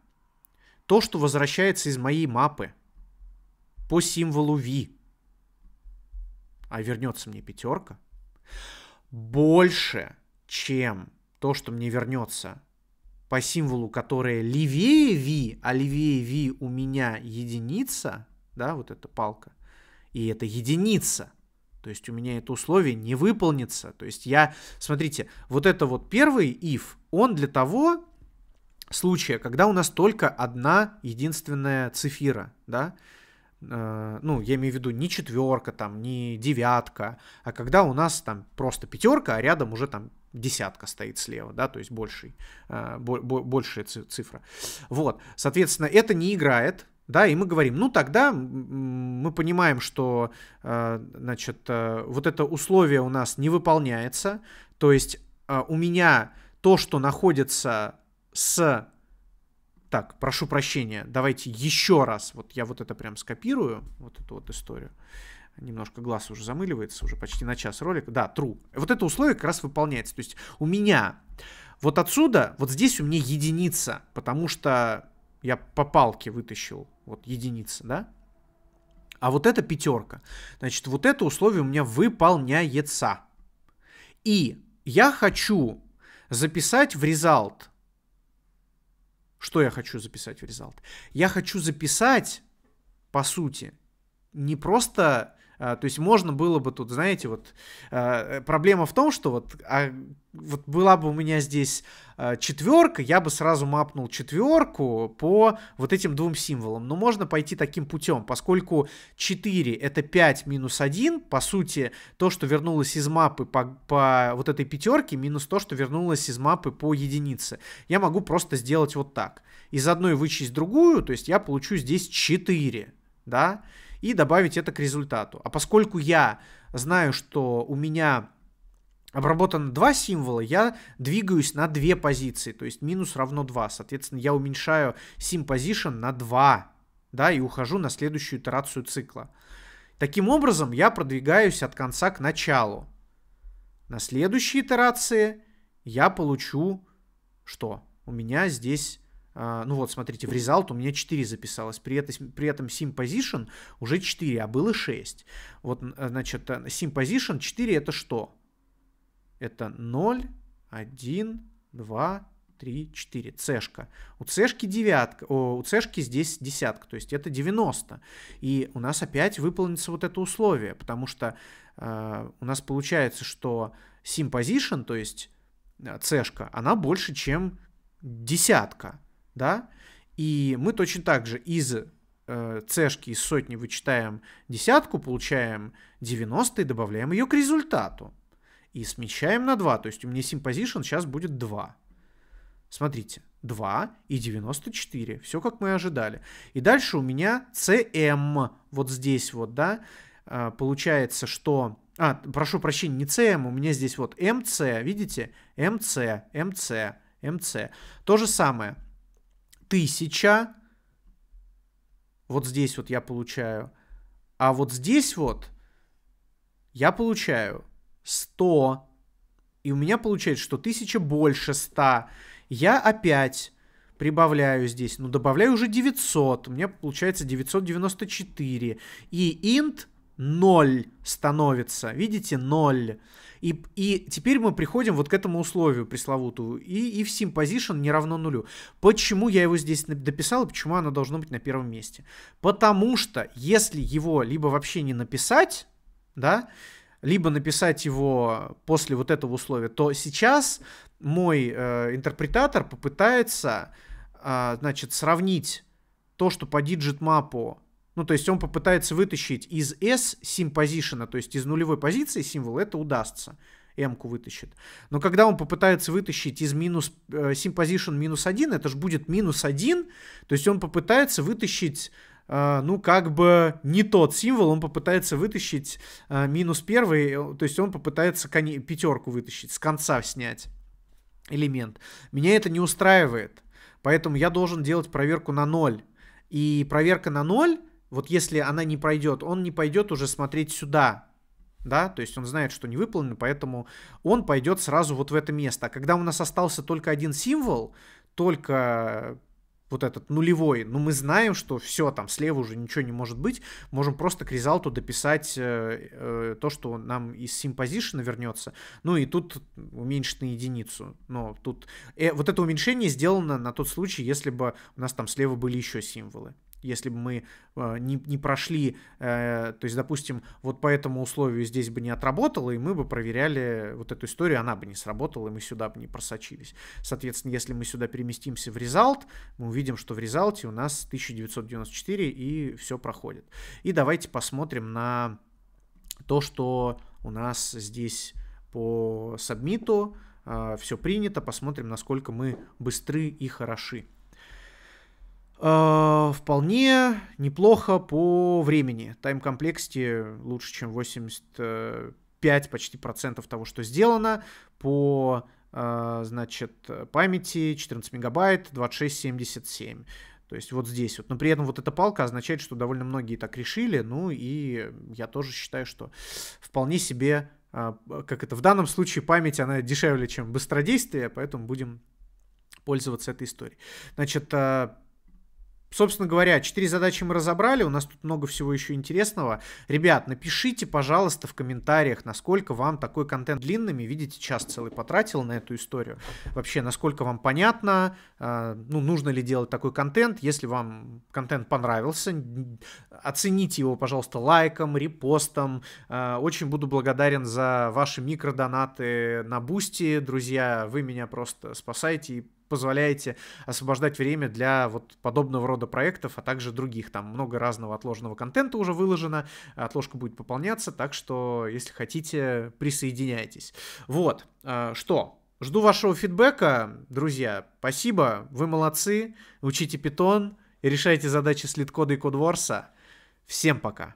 [SPEAKER 1] то, что возвращается из моей мапы по символу V, а вернется мне пятерка, больше, чем то, что мне вернется по символу, которое левее V, а левее V у меня единица, да, вот эта палка, и это единица – то есть у меня это условие не выполнится. То есть я, смотрите, вот это вот первый if, он для того случая, когда у нас только одна единственная цифира, да, э, ну, я имею в виду не четверка, там, не девятка, а когда у нас там просто пятерка, а рядом уже там десятка стоит слева, да, то есть больший, э, большая цифра. Вот, соответственно, это не играет, да, и мы говорим, ну тогда мы понимаем, что, э, значит, э, вот это условие у нас не выполняется, то есть э, у меня то, что находится с... Так, прошу прощения, давайте еще раз, вот я вот это прям скопирую, вот эту вот историю. Немножко глаз уже замыливается, уже почти на час ролик. Да, true. Вот это условие как раз выполняется. То есть у меня вот отсюда, вот здесь у меня единица, потому что я по палке вытащил вот единица, да? А вот это пятерка. Значит, вот это условие у меня выполняется. И я хочу записать в результат. Что я хочу записать в результат? Я хочу записать, по сути, не просто а, то есть можно было бы тут, знаете, вот а, проблема в том, что вот, а, вот была бы у меня здесь а, четверка, я бы сразу мапнул четверку по вот этим двум символам. Но можно пойти таким путем, поскольку 4 это 5 минус 1, по сути, то, что вернулось из мапы по, по вот этой пятерке, минус то, что вернулось из мапы по единице. Я могу просто сделать вот так. Из одной вычесть другую, то есть я получу здесь 4, да, и добавить это к результату. А поскольку я знаю, что у меня обработано два символа, я двигаюсь на две позиции, то есть минус равно 2. Соответственно, я уменьшаю sim position на 2, да, и ухожу на следующую итерацию цикла. Таким образом, я продвигаюсь от конца к началу. На следующей итерации я получу что? У меня здесь а, ну вот, смотрите, в результат у меня 4 записалось, при, это, при этом sim position уже 4, а было 6. Вот, э, значит, sim position 4 это что? Это 0, 1, 2, 3, 4. Цешка. У цешки девятка, у цешки здесь десятка, то есть это 90. И у нас опять выполнится вот это условие, потому что э, у нас получается, что sim position, то есть э, цешка, она больше, чем десятка да, и мы точно так же из э, цешки, из сотни вычитаем десятку, получаем 90 и добавляем ее к результату. И смещаем на 2, то есть у меня симпозишн сейчас будет 2. Смотрите, 2 и 94, все как мы ожидали. И дальше у меня CM, вот здесь вот, да, э, получается, что... А, прошу прощения, не CM, у меня здесь вот MC, видите? MC, MC, MC. То же самое. 1000. Вот здесь вот я получаю. А вот здесь вот я получаю 100. И у меня получается, что 1000 больше 100. Я опять прибавляю здесь, ну добавляю уже 900, у меня получается 994, и int 0 становится, видите, 0. И, и теперь мы приходим вот к этому условию пресловутую. И, и в sim не равно нулю. Почему я его здесь дописал и почему оно должно быть на первом месте? Потому что если его либо вообще не написать, да, либо написать его после вот этого условия, то сейчас мой э, интерпретатор попытается, э, значит, сравнить то, что по диджит-мапу ну, то есть он попытается вытащить из S sim то есть из нулевой позиции символ, это удастся. М-ку вытащит. Но когда он попытается вытащить из минус, э, минус 1, это же будет минус 1, то есть он попытается вытащить э, ну, как бы не тот символ, он попытается вытащить uh, минус первый, э, то есть он попытается пятерку вытащить, с конца снять элемент. Меня это не устраивает, поэтому я должен делать проверку на ноль. И проверка на ноль вот если она не пройдет, он не пойдет уже смотреть сюда, да, то есть он знает, что не выполнено, поэтому он пойдет сразу вот в это место. А когда у нас остался только один символ, только вот этот нулевой, но ну, мы знаем, что все, там слева уже ничего не может быть, можем просто к резалту дописать э, э, то, что нам из симпозишена вернется, ну и тут уменьшить на единицу, но тут э, вот это уменьшение сделано на тот случай, если бы у нас там слева были еще символы если бы мы э, не, не прошли, э, то есть, допустим, вот по этому условию здесь бы не отработало, и мы бы проверяли вот эту историю, она бы не сработала, и мы сюда бы не просочились. Соответственно, если мы сюда переместимся в результат, мы увидим, что в результате у нас 1994 и все проходит. И давайте посмотрим на то, что у нас здесь по сабмиту э, а, все принято, посмотрим, насколько мы быстры и хороши. Э, вполне неплохо по времени. тайм комплексти лучше, чем 85 почти процентов того, что сделано. По э, значит, памяти 14 мегабайт, 2677. То есть вот здесь вот. Но при этом вот эта палка означает, что довольно многие так решили. Ну и я тоже считаю, что вполне себе, э, как это в данном случае, память, она дешевле, чем быстродействие, поэтому будем пользоваться этой историей. Значит, э, Собственно говоря, четыре задачи мы разобрали, у нас тут много всего еще интересного. Ребят, напишите, пожалуйста, в комментариях, насколько вам такой контент длинными, видите, час целый потратил на эту историю. Вообще, насколько вам понятно, э, ну, нужно ли делать такой контент. Если вам контент понравился, оцените его, пожалуйста, лайком, репостом. Э, очень буду благодарен за ваши микродонаты на Бусти, друзья, вы меня просто спасаете и позволяете освобождать время для вот подобного рода проектов, а также других. Там много разного отложенного контента уже выложено, отложка будет пополняться, так что, если хотите, присоединяйтесь. Вот, э, что, жду вашего фидбэка, друзья, спасибо, вы молодцы, учите питон, решайте задачи с лид-кода и кодворса. Всем пока!